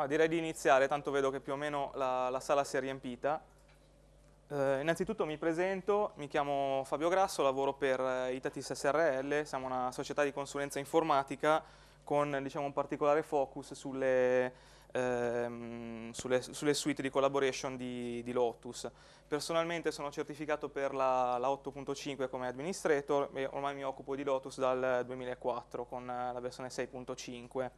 Ah, direi di iniziare, tanto vedo che più o meno la, la sala si è riempita. Eh, innanzitutto mi presento, mi chiamo Fabio Grasso, lavoro per eh, Itatis SRL, siamo una società di consulenza informatica con diciamo, un particolare focus sulle, ehm, sulle, sulle suite di collaboration di, di, Lotus. Personalmente sono certificato per la, la 8.5 come administrator e ormai mi occupo di Lotus dal 2004 con eh, la versione 6.5.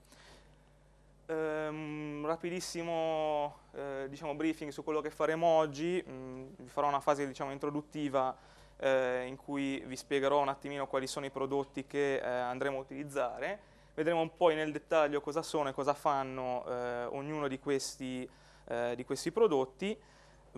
Um, rapidissimo eh, diciamo, briefing su quello che faremo oggi, mm, vi farò una fase diciamo, introduttiva eh, in cui vi spiegherò un attimino quali sono i prodotti che eh, andremo a utilizzare, vedremo poi nel dettaglio cosa sono e cosa fanno eh, ognuno di questi, eh, di questi prodotti,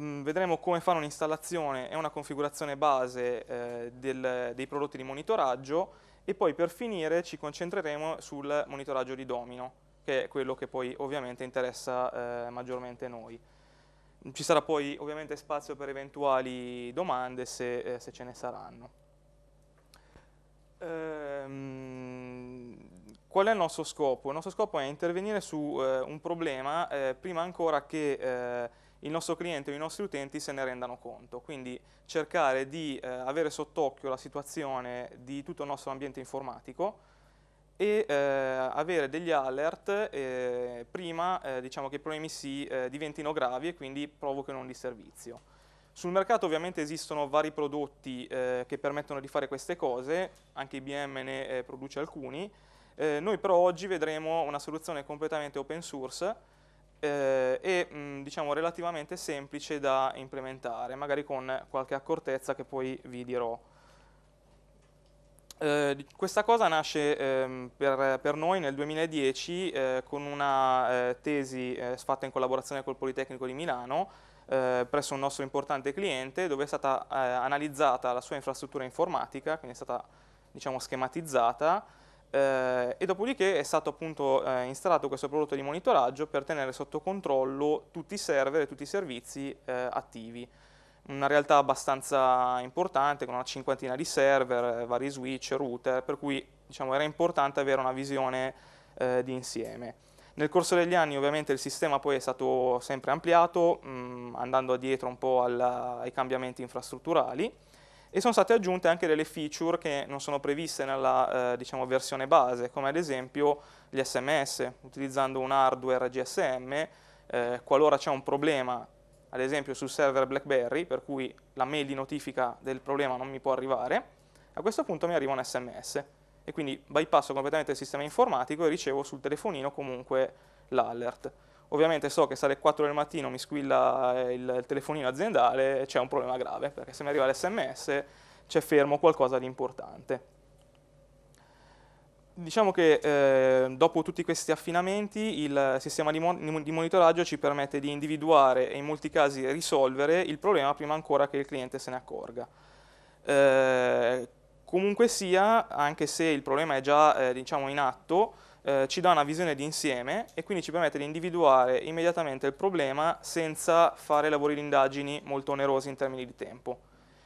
mm, vedremo come fare un'installazione e una configurazione base eh, del, dei prodotti di monitoraggio e poi per finire ci concentreremo sul monitoraggio di domino che è quello che poi ovviamente interessa eh, maggiormente noi. Ci sarà poi ovviamente spazio per eventuali domande se, eh, se ce ne saranno. Ehm, qual è il nostro scopo? Il nostro scopo è intervenire su eh, un problema eh, prima ancora che eh, il nostro cliente o i nostri utenti se ne rendano conto. Quindi cercare di eh, avere sott'occhio la situazione di tutto il nostro ambiente informatico e eh, avere degli alert eh, prima eh, diciamo che i problemi si eh, diventino gravi e quindi provochino un disservizio. Sul mercato ovviamente esistono vari prodotti eh, che permettono di fare queste cose, anche IBM ne eh, produce alcuni, noi però oggi vedremo una soluzione completamente open source e mh, mm, diciamo relativamente semplice da implementare, magari con qualche accortezza che poi vi dirò. Eh, questa cosa nasce ehm, per, per, noi nel 2010 eh, con una eh, tesi eh, fatta in collaborazione col Politecnico di Milano eh, presso un nostro importante cliente dove è stata eh, analizzata la sua infrastruttura informatica, quindi è stata diciamo, schematizzata e dopodiché è stato appunto installato questo prodotto di monitoraggio per tenere sotto controllo tutti i server e tutti i servizi attivi una realtà abbastanza importante con una cinquantina di server, eh, vari switch, router, per cui diciamo, era importante avere una visione eh, di insieme. Nel corso degli anni ovviamente il sistema poi è stato sempre ampliato, mh, mm, andando dietro un po' alla, ai cambiamenti infrastrutturali e sono state aggiunte anche delle feature che non sono previste nella eh, diciamo, versione base, come ad esempio gli SMS, utilizzando un hardware GSM, eh, qualora c'è un problema ad esempio sul server BlackBerry, per cui la mail di notifica del problema non mi può arrivare, a questo punto mi arriva un sms e quindi bypasso completamente il sistema informatico e ricevo sul telefonino comunque l'alert. Ovviamente so che se alle 4 del mattino mi squilla eh, il, il telefonino aziendale c'è un problema grave, perché se mi arriva l'SMS c'è fermo qualcosa di importante. Diciamo che eh, dopo tutti questi affinamenti il sistema di, mon di, monitoraggio ci permette di individuare e in molti casi risolvere il problema prima ancora che il cliente se ne accorga. Eh, comunque sia, anche se il problema è già eh, diciamo in atto, eh, ci dà una visione di insieme e quindi ci permette di individuare immediatamente il problema senza fare lavori di indagini molto onerosi in termini di tempo.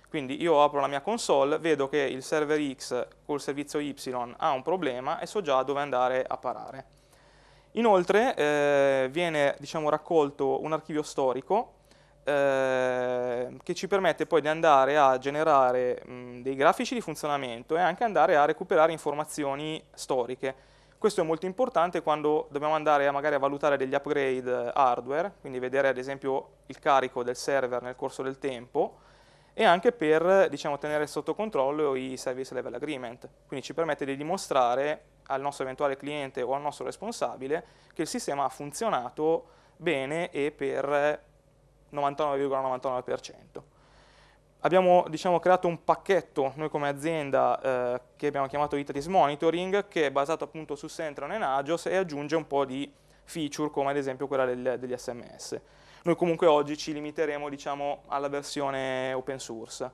Quindi io apro la mia console, vedo che il server X col servizio Y ha un problema e so già dove andare a parare. Inoltre eh, viene diciamo, raccolto un archivio storico eh, che ci permette poi di andare a generare mh, dei grafici di funzionamento e anche andare a recuperare informazioni storiche. Questo è molto importante quando dobbiamo andare a magari a valutare degli upgrade eh, hardware, quindi vedere ad esempio il carico del server nel corso del tempo, e anche per diciamo, tenere sotto controllo i service level agreement. Quindi ci permette di dimostrare al nostro eventuale cliente o al nostro responsabile che il sistema ha funzionato bene e per 99,99%. ,99%. Abbiamo diciamo, creato un pacchetto, noi come azienda, eh, che abbiamo chiamato Itatis Monitoring, che è basato appunto su Sentron e Nagios e aggiunge un po' di feature come ad esempio quella del, degli SMS. Noi comunque oggi ci limiteremo diciamo, alla versione open source.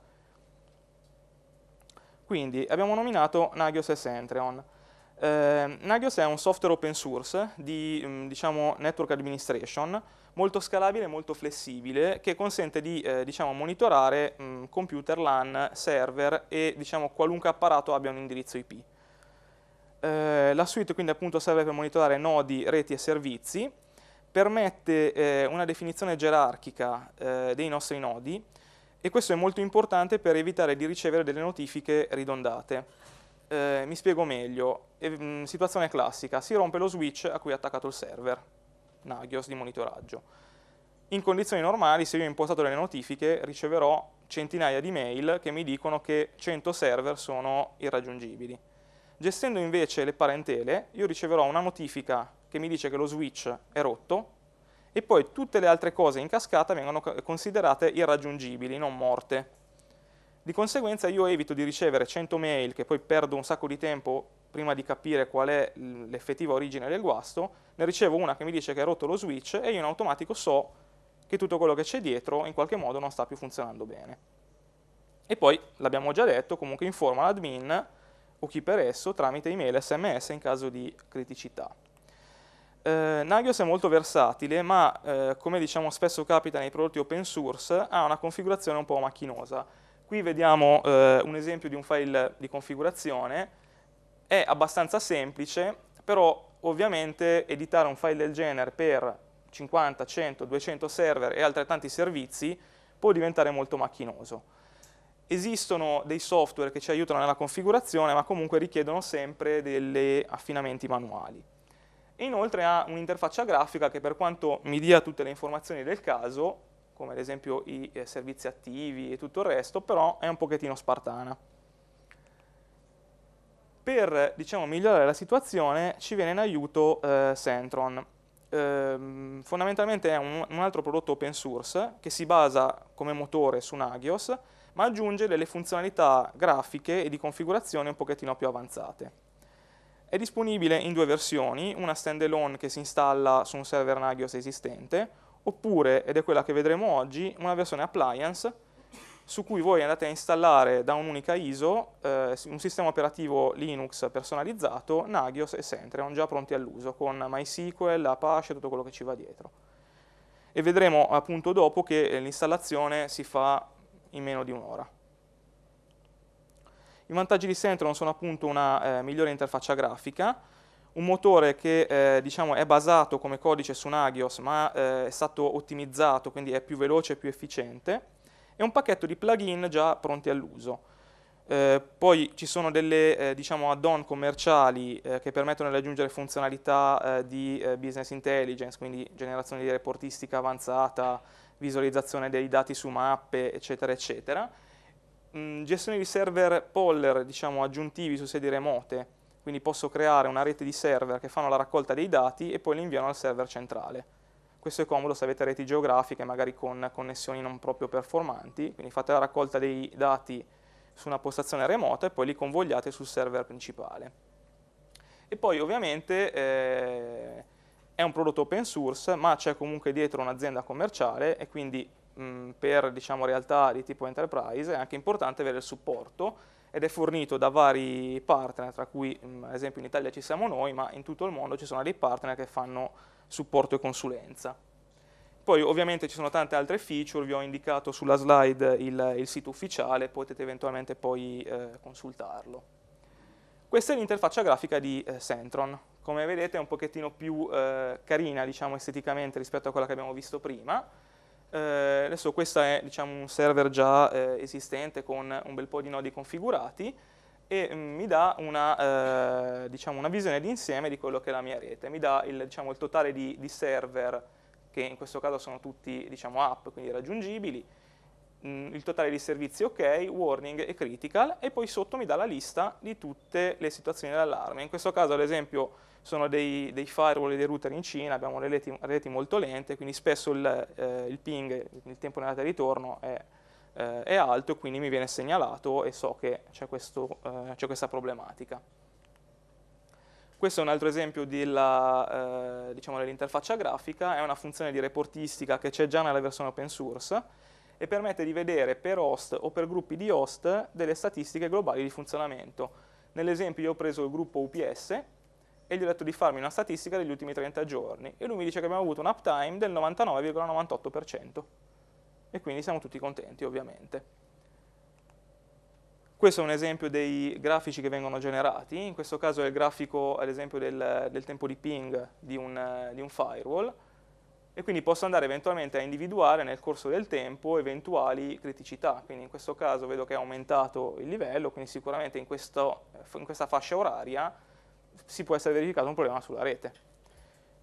Quindi abbiamo nominato Nagios e Sentreon. Eh, Nagios è un software open source di mm, diciamo, network administration molto scalabile e molto flessibile che consente di eh, diciamo, monitorare mh, mm, computer LAN, server e diciamo, qualunque apparato abbia un indirizzo IP. Eh, la suite quindi appunto serve per monitorare nodi, reti e servizi permette eh, una definizione gerarchica eh, dei nostri nodi e questo è molto importante per evitare di ricevere delle notifiche ridondate. Eh, mi spiego meglio, e, mm, situazione classica, si rompe lo switch a cui è attaccato il server, Nagios di monitoraggio. In condizioni normali, se io ho impostato delle notifiche, riceverò centinaia di mail che mi dicono che 100 server sono irraggiungibili. Gestendo invece le parentele, io riceverò una notifica che mi dice che lo switch è rotto e poi tutte le altre cose in cascata vengono considerate irraggiungibili, non morte. Di conseguenza io evito di ricevere 100 mail che poi perdo un sacco di tempo prima di capire qual è l'effettiva origine del guasto, ne ricevo una che mi dice che è rotto lo switch e io in automatico so che tutto quello che c'è dietro in qualche modo non sta più funzionando bene. E poi, l'abbiamo già detto, comunque informa l'admin o chi per esso tramite email e sms in caso di criticità. Eh, Nagios è molto versatile, ma eh, come diciamo spesso capita nei prodotti open source, ha una configurazione un po' macchinosa. Qui vediamo eh, un esempio di un file di configurazione, è abbastanza semplice, però ovviamente editare un file del genere per 50, 100, 200 server e altrettanti servizi può diventare molto macchinoso. Esistono dei software che ci aiutano nella configurazione, ma comunque richiedono sempre degli affinamenti manuali e inoltre ha un'interfaccia grafica che per quanto mi dia tutte le informazioni del caso, come ad esempio i eh, servizi attivi e tutto il resto, però è un pochettino spartana. Per diciamo, migliorare la situazione ci viene in aiuto eh, Centron. Eh, fondamentalmente è un, un, altro prodotto open source che si basa come motore su Nagios, ma aggiunge delle funzionalità grafiche e di configurazione un pochettino più avanzate. È disponibile in due versioni, una standalone che si installa su un server Nagios esistente, oppure, ed è quella che vedremo oggi, una versione appliance su cui voi andate a installare da un'unica ISO eh, un sistema operativo Linux personalizzato, Nagios e Sentreon, già pronti all'uso, con MySQL, Apache e tutto quello che ci va dietro. E vedremo appunto dopo che l'installazione si fa in meno di un'ora. I vantaggi di Sentron sono appunto una eh, migliore interfaccia grafica, un motore che eh, diciamo è basato come codice su Nagios ma eh, è stato ottimizzato, quindi è più veloce e più efficiente, e un pacchetto di plugin già pronti all'uso. Eh, poi ci sono delle eh, diciamo add-on commerciali eh, che permettono di aggiungere funzionalità eh, di business intelligence, quindi generazione di reportistica avanzata, visualizzazione dei dati su mappe, eccetera, eccetera mh, mm, gestione di server poller diciamo, aggiuntivi su sedi remote, quindi posso creare una rete di server che fanno la raccolta dei dati e poi li inviano al server centrale. Questo è comodo se avete reti geografiche, magari con connessioni non proprio performanti, quindi fate la raccolta dei dati su una postazione remota e poi li convogliate sul server principale. E poi ovviamente eh, è un prodotto open source, ma c'è comunque dietro un'azienda commerciale e quindi mh, per diciamo, realtà di tipo enterprise è anche importante avere il supporto ed è fornito da vari partner, tra cui mh, ad esempio in Italia ci siamo noi, ma in tutto il mondo ci sono dei partner che fanno supporto e consulenza. Poi ovviamente ci sono tante altre feature, vi ho indicato sulla slide il, il sito ufficiale, potete eventualmente poi eh, consultarlo. Questa è l'interfaccia grafica di eh, Centron, come vedete è un pochettino più eh, carina diciamo, esteticamente rispetto a quella che abbiamo visto prima, eh, adesso questo è diciamo, un server già eh, esistente con un bel po' di nodi configurati e mm, mi dà una, eh, diciamo, una visione d'insieme di quello che è la mia rete. Mi dà il, diciamo, il totale di, di, server, che in questo caso sono tutti diciamo, app, quindi raggiungibili, Mm, il totale di servizi ok, warning e critical e poi sotto mi dà la lista di tutte le situazioni d'allarme. In questo caso ad esempio sono dei, dei firewall e dei router in Cina, abbiamo le reti, reti, molto lente, quindi spesso il, eh, il ping, il tempo di andata e ritorno è, eh, è alto quindi mi viene segnalato e so che c'è, eh, questa problematica. Questo è un altro esempio eh, diciamo, dell'interfaccia diciamo, dell grafica, è una funzione di reportistica che c'è già nella versione open source e permette di vedere per host o per gruppi di host delle statistiche globali di funzionamento. Nell'esempio io ho preso il gruppo UPS e gli ho detto di farmi una statistica degli ultimi 30 giorni e lui mi dice che abbiamo avuto un uptime del 99,98% e quindi siamo tutti contenti ovviamente. Questo è un esempio dei grafici che vengono generati, in questo caso è il grafico ad esempio del, del tempo di ping di un, di un firewall e quindi posso andare eventualmente a individuare nel corso del tempo eventuali criticità, quindi in questo caso vedo che è aumentato il livello, quindi sicuramente in, questo, in questa fascia oraria si può essere verificato un problema sulla rete.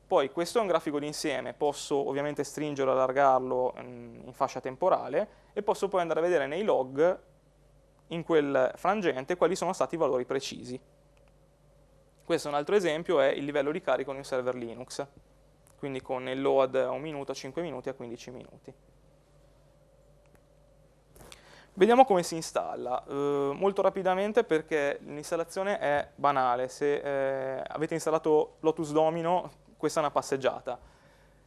Poi questo è un grafico d'insieme, posso ovviamente stringerlo, allargarlo mm, in fascia temporale e posso poi andare a vedere nei log in quel frangente quali sono stati i valori precisi. Questo è un altro esempio, è il livello di carico di un server Linux quindi con il load a 1 minuto, a 5 minuti, a 15 minuti. Vediamo come si installa, eh, molto rapidamente perché l'installazione è banale, se eh, avete installato Lotus Domino questa è una passeggiata.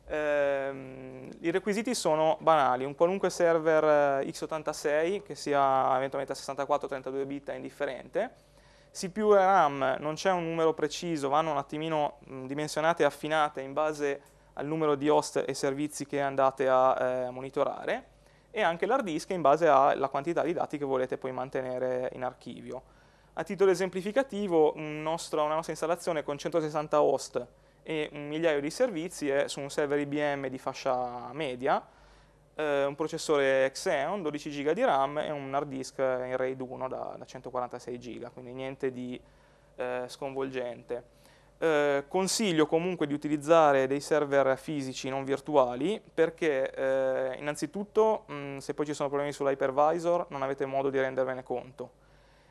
Eh, I requisiti sono banali, un qualunque server eh, x86 che sia eventualmente a 64 o 32 bit è indifferente, CPU e RAM non c'è un numero preciso, vanno un attimino dimensionate e affinate in base al numero di host e servizi che andate a eh, monitorare e anche l'hard disk in base alla quantità di dati che volete poi mantenere in archivio. A titolo esemplificativo, un nostro, una nostra installazione con 160 host e un migliaio di servizi è su un server IBM di fascia media, eh, un processore Xeon, 12 GB di RAM e un hard disk in RAID 1 da, da 146 GB, quindi niente di eh, sconvolgente. Eh, consiglio comunque di utilizzare dei server fisici non virtuali perché eh, innanzitutto mh, se poi ci sono problemi sull'hypervisor non avete modo di rendervene conto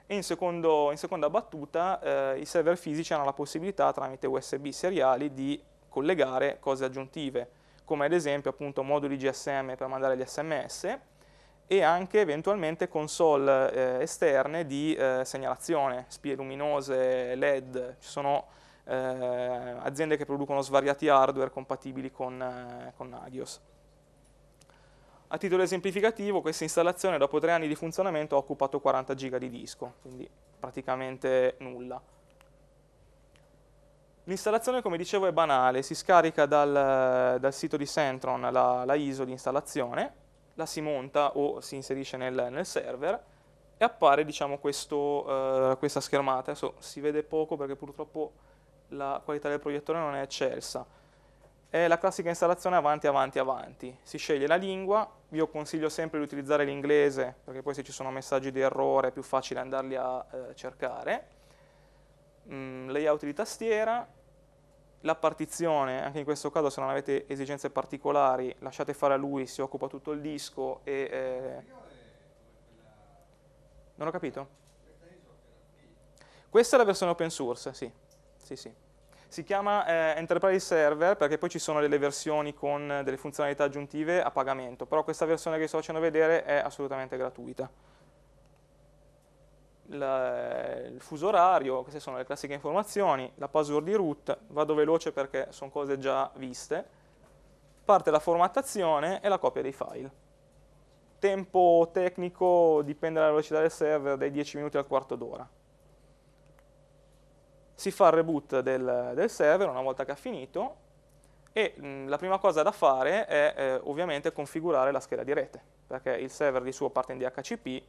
e in, secondo, in seconda battuta eh, i server fisici hanno la possibilità tramite USB seriali di collegare cose aggiuntive come ad esempio appunto, moduli GSM per mandare gli sms e anche eventualmente console eh, esterne di eh, segnalazione, spie luminose, LED, ci sono eh, aziende che producono svariati hardware compatibili con, eh, con Nagios. A titolo esemplificativo, questa installazione dopo tre anni di funzionamento ha occupato 40 giga di disco, quindi praticamente nulla. L'installazione, come dicevo, è banale, si scarica dal, dal sito di Centron la, la, ISO di installazione, la si monta o si inserisce nel, nel server e appare diciamo, questo, eh, questa schermata. Adesso si vede poco perché purtroppo la qualità del proiettore non è eccelsa. È la classica installazione avanti, avanti, avanti. Si sceglie la lingua, io consiglio sempre di utilizzare l'inglese perché poi se ci sono messaggi di errore è più facile andarli a eh, cercare mh, mm, layout di tastiera, la partizione, anche in questo caso se non avete esigenze particolari lasciate fare a lui, si occupa tutto il disco e... Eh... Non ho capito? Questa è la versione open source, sì, sì, sì. Si chiama eh, Enterprise Server perché poi ci sono delle versioni con delle funzionalità aggiuntive a pagamento, però questa versione che vi sto facendo vedere è assolutamente gratuita il fuso orario, queste sono le classiche informazioni, la password di root, vado veloce perché sono cose già viste, parte la formattazione e la copia dei file. Tempo tecnico dipende dalla velocità del server, dai 10 minuti al quarto d'ora. Si fa il reboot del, del, server una volta che ha finito e mh, la prima cosa da fare è eh, ovviamente configurare la scheda di rete, perché il server di suo parte in DHCP,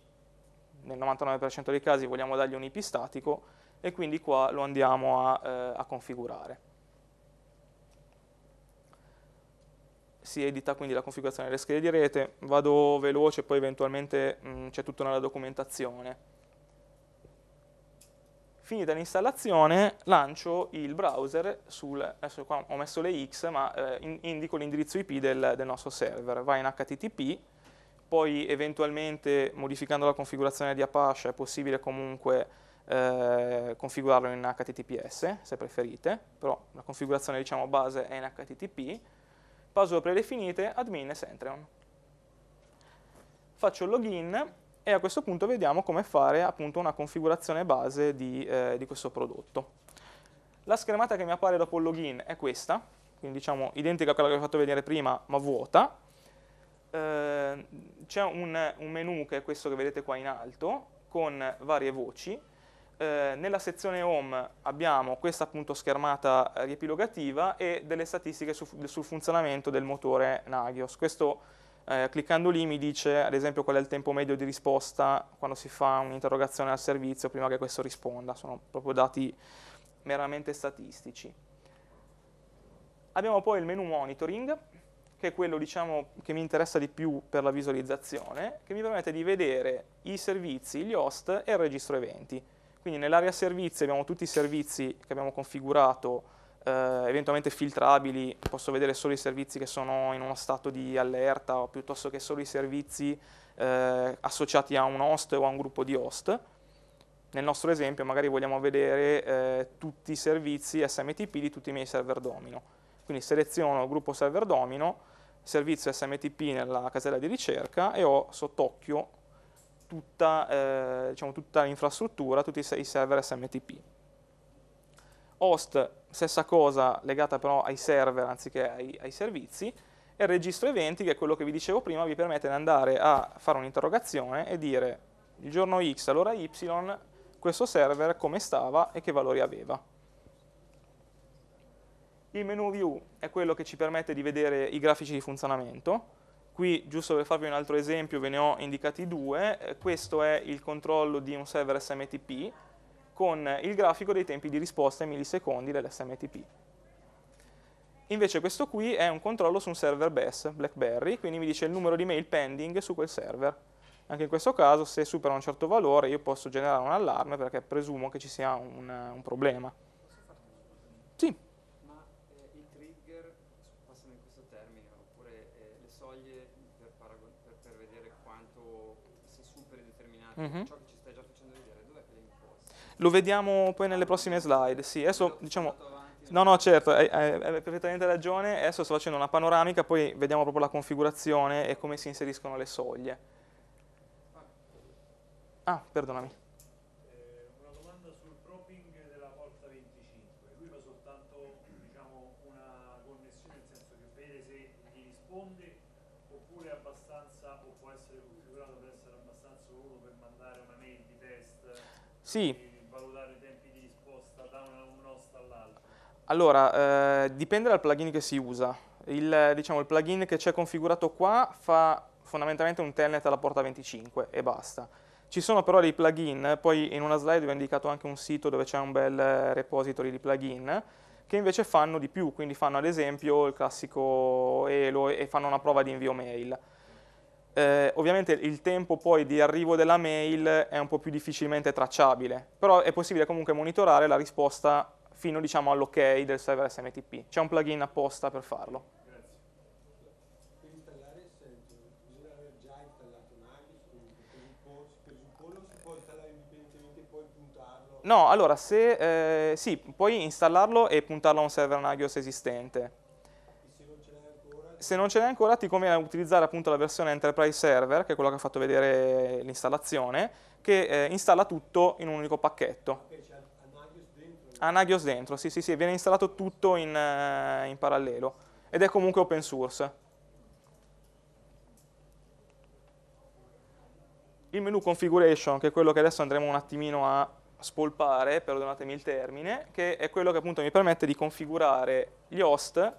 nel 99% dei casi vogliamo dargli un IP statico e quindi qua lo andiamo a, eh, a configurare. si edita quindi la configurazione delle schede di rete, vado veloce, poi eventualmente c'è tutta una documentazione. Finita l'installazione, lancio il browser, sul, adesso qua ho messo le X, ma eh, indico l'indirizzo IP del, del nostro server, va in HTTP, poi eventualmente modificando la configurazione di Apache è possibile comunque eh, configurarlo in HTTPS se preferite, però la configurazione diciamo base è in HTTP, password predefinite, admin e Centreon. Faccio il login e a questo punto vediamo come fare appunto una configurazione base di, eh, di questo prodotto. La schermata che mi appare dopo il login è questa, quindi diciamo identica a quella che ho fatto vedere prima ma vuota. Eh, c'è un, un, menu che è questo che vedete qua in alto con varie voci. Eh, nella sezione home abbiamo questa appunto schermata riepilogativa e delle statistiche su, sul funzionamento del motore Nagios. Questo eh, cliccando lì mi dice ad esempio qual è il tempo medio di risposta quando si fa un'interrogazione al servizio prima che questo risponda, sono proprio dati meramente statistici. Abbiamo poi il menu monitoring che è quello diciamo, che mi interessa di più per la visualizzazione, che mi permette di vedere i servizi, gli host e il registro eventi. Quindi nell'area servizi abbiamo tutti i servizi che abbiamo configurato Uh, eventualmente filtrabili, posso vedere solo i servizi che sono in uno stato di allerta o piuttosto che solo i servizi uh, associati a un host o a un gruppo di host. Nel nostro esempio magari vogliamo vedere uh, tutti i servizi SMTP di tutti i miei server domino quindi seleziono il gruppo server domino, servizio SMTP nella casella di ricerca e ho sott'occhio tutta, eh, diciamo, tutta l'infrastruttura, tutti i server SMTP. Host, stessa cosa legata però ai server anziché ai, ai servizi, e il registro eventi, che è quello che vi dicevo prima, vi permette di andare a fare un'interrogazione e dire il giorno X all'ora Y questo server come stava e che valori aveva. Il menu view è quello che ci permette di vedere i grafici di funzionamento. Qui, giusto per farvi un altro esempio, ve ne ho indicati due. Eh, questo è il controllo di un server SMTP con il grafico dei tempi di risposta in millisecondi dell'SMTP. Invece questo qui è un controllo su un server BES, BlackBerry, quindi mi dice il numero di mail pending su quel server. Anche in questo caso, se supera un certo valore, io posso generare un allarme perché presumo che ci sia un, un problema. Sì. mm -hmm. ciò che ci stai già facendo vedere, dov'è che Lo vediamo poi nelle prossime slide, sì, adesso diciamo... No, no, certo, hai perfettamente ragione, adesso sto facendo una panoramica, poi vediamo proprio la configurazione e come si inseriscono le soglie. Ah, ah perdonami. sì. valutare i tempi di risposta da un host all'altro? Allora, eh, dipende dal plugin che si usa. Il, diciamo, il plugin che c'è configurato qua fa fondamentalmente un telnet alla porta 25 e basta. Ci sono però dei plugin, poi in una slide vi ho indicato anche un sito dove c'è un bel repository di plugin, che invece fanno di più, quindi fanno ad esempio il classico Elo e fanno una prova di invio mail eh, ovviamente il tempo poi di arrivo della mail è un po' più difficilmente tracciabile, però è possibile comunque monitorare la risposta fino diciamo, all'ok del server SMTP. C'è un plugin apposta per farlo. No, allora se, eh, sì, puoi installarlo e puntarlo a un server Nagios esistente se non ce n'è ancora ti conviene utilizzare appunto la versione Enterprise Server, che è quella che ha fatto vedere l'installazione, che eh, installa tutto in un unico pacchetto. Okay, cioè Anagios dentro? Anagios dentro, sì, sì, sì, viene installato tutto in, eh, in parallelo ed è comunque open source. Il menu configuration, che è quello che adesso andremo un attimino a spolpare, perdonatemi il termine, che è quello che appunto mi permette di configurare gli host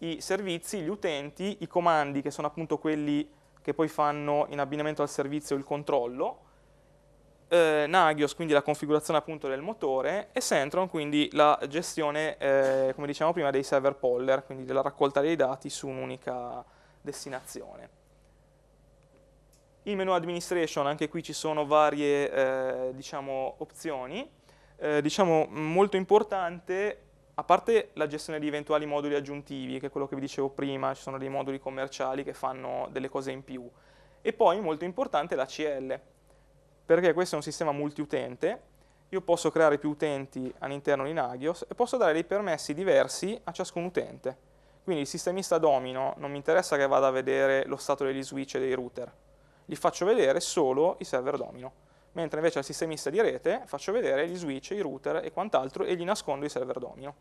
i servizi, gli utenti, i comandi che sono appunto quelli che poi fanno in abbinamento al servizio il controllo, eh, Nagios quindi la configurazione appunto del motore e Centron quindi la gestione eh, come diciamo prima dei server poller, quindi della raccolta dei dati su un'unica destinazione. Il menu administration, anche qui ci sono varie eh, diciamo, opzioni, eh, diciamo molto importante a parte la gestione di eventuali moduli aggiuntivi, che è quello che vi dicevo prima, ci sono dei moduli commerciali che fanno delle cose in più, e poi molto importante la CL, perché questo è un sistema multiutente, io posso creare più utenti all'interno di Nagios e posso dare dei permessi diversi a ciascun utente. Quindi il sistemista domino non mi interessa che vada a vedere lo stato degli switch e dei router, gli faccio vedere solo i server domino mentre invece al sistemista di rete faccio vedere gli switch, i router e quant'altro e gli nascondo i server domino.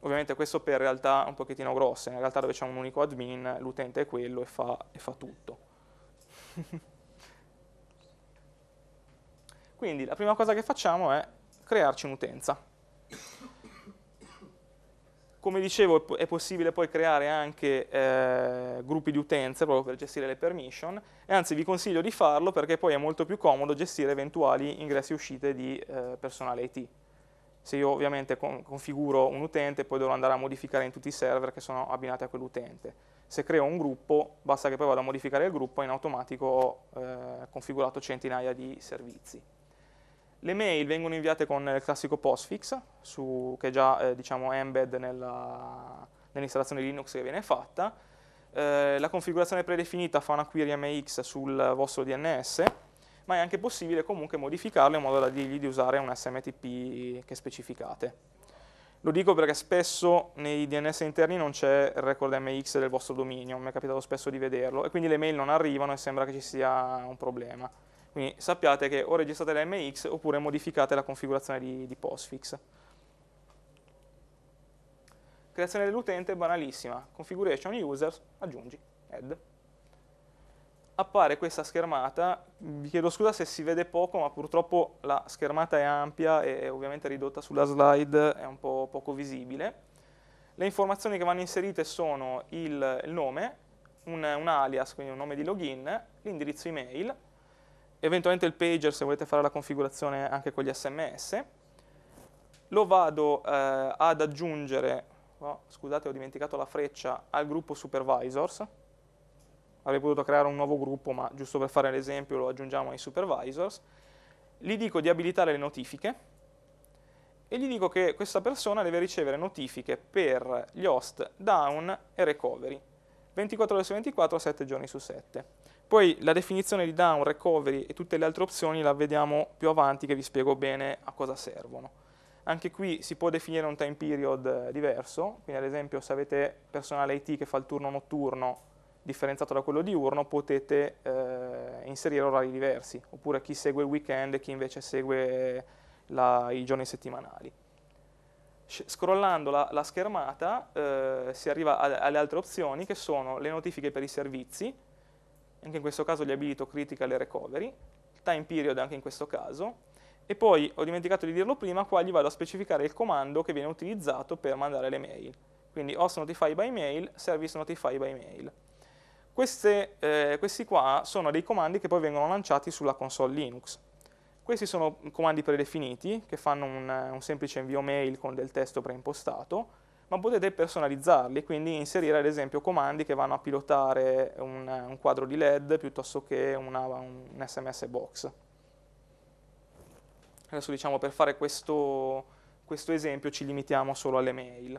Ovviamente questo per realtà un pochettino grosse, in realtà dove c'è un unico admin l'utente è quello e fa, e fa tutto. Quindi la prima cosa che facciamo è crearci un'utenza. Come dicevo è possibile poi creare anche eh, gruppi di utenze proprio per gestire le permission e anzi vi consiglio di farlo perché poi è molto più comodo gestire eventuali ingressi e uscite di eh, personale IT. Se io ovviamente con configuro un utente poi dovrò andare a modificare in tutti i server che sono abbinati a quell'utente. Se creo un gruppo basta che poi vado a modificare il gruppo e in automatico ho eh, configurato centinaia di servizi. Le mail vengono inviate con il classico postfix, su, che già eh, diciamo embed nell'installazione nell Linux che viene fatta. Eh, la configurazione predefinita fa una query MX sul vostro DNS, ma è anche possibile comunque modificarle in modo da dirgli di usare un SMTP che specificate. Lo dico perché spesso nei DNS interni non c'è il record MX del vostro dominio, mi è capitato spesso di vederlo, e quindi le mail non arrivano e sembra che ci sia un problema. Quindi sappiate che o registrate la MX oppure modificate la configurazione di, di postfix. Creazione dell'utente banalissima, configuration users, aggiungi, add. Appare questa schermata, vi chiedo scusa se si vede poco, ma purtroppo la schermata è ampia e ovviamente ridotta sulla slide è un po' poco visibile. Le informazioni che vanno inserite sono il, il nome, un, un alias, quindi un nome di login, l'indirizzo email, eventualmente il pager se volete fare la configurazione anche con gli sms, lo vado eh, ad aggiungere, oh, scusate ho dimenticato la freccia, al gruppo supervisors, avrei potuto creare un nuovo gruppo ma giusto per fare l'esempio lo aggiungiamo ai supervisors, gli dico di abilitare le notifiche e gli dico che questa persona deve ricevere notifiche per gli host down e recovery, 24 ore su 24, 7 giorni su 7. Poi la definizione di down, recovery e tutte le altre opzioni la vediamo più avanti che vi spiego bene a cosa servono. Anche qui si può definire un time period eh, diverso, quindi ad esempio se avete personale IT che fa il turno notturno differenziato da quello diurno potete eh, inserire orari diversi, oppure chi segue il weekend e chi invece segue la, i giorni settimanali. Scrollando la, la schermata eh, si arriva alle altre opzioni che sono le notifiche per i servizi, anche in questo caso gli abilito critical e recovery, time period anche in questo caso, e poi ho dimenticato di dirlo prima, qua gli vado a specificare il comando che viene utilizzato per mandare le mail, quindi host notify by mail, service notify by mail. Queste, eh, questi qua sono dei comandi che poi vengono lanciati sulla console Linux. Questi sono comandi predefiniti che fanno un, un semplice invio mail con del testo preimpostato, ma potete personalizzarli, quindi inserire ad esempio comandi che vanno a pilotare un, un quadro di LED piuttosto che una, un, un SMS box. Adesso diciamo per fare questo, questo esempio ci limitiamo solo alle mail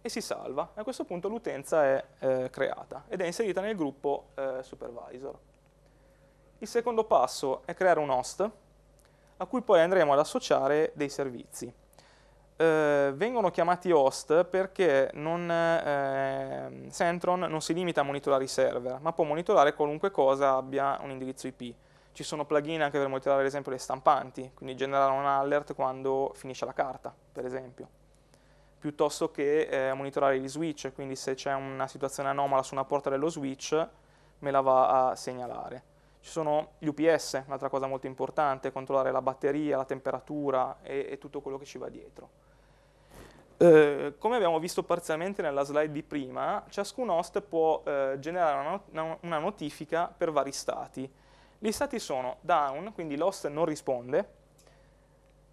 e si salva. A questo punto l'utenza è eh, creata ed è inserita nel gruppo eh, supervisor. Il secondo passo è creare un host a cui poi andremo ad associare dei servizi eh, vengono chiamati host perché non, eh, Centron non si limita a monitorare i server, ma può monitorare qualunque cosa abbia un indirizzo IP. Ci sono plugin anche per monitorare ad esempio le stampanti, quindi generare un alert quando finisce la carta, per esempio piuttosto che eh, monitorare gli switch, quindi se c'è una situazione anomala su una porta dello switch me la va a segnalare. Ci sono gli UPS, un'altra cosa molto importante, controllare la batteria, la temperatura e, e tutto quello che ci va dietro. Eh, come abbiamo visto parzialmente nella slide di prima, ciascun host può eh, generare una, una, notifica per vari stati. Gli stati sono down, quindi l'host non risponde,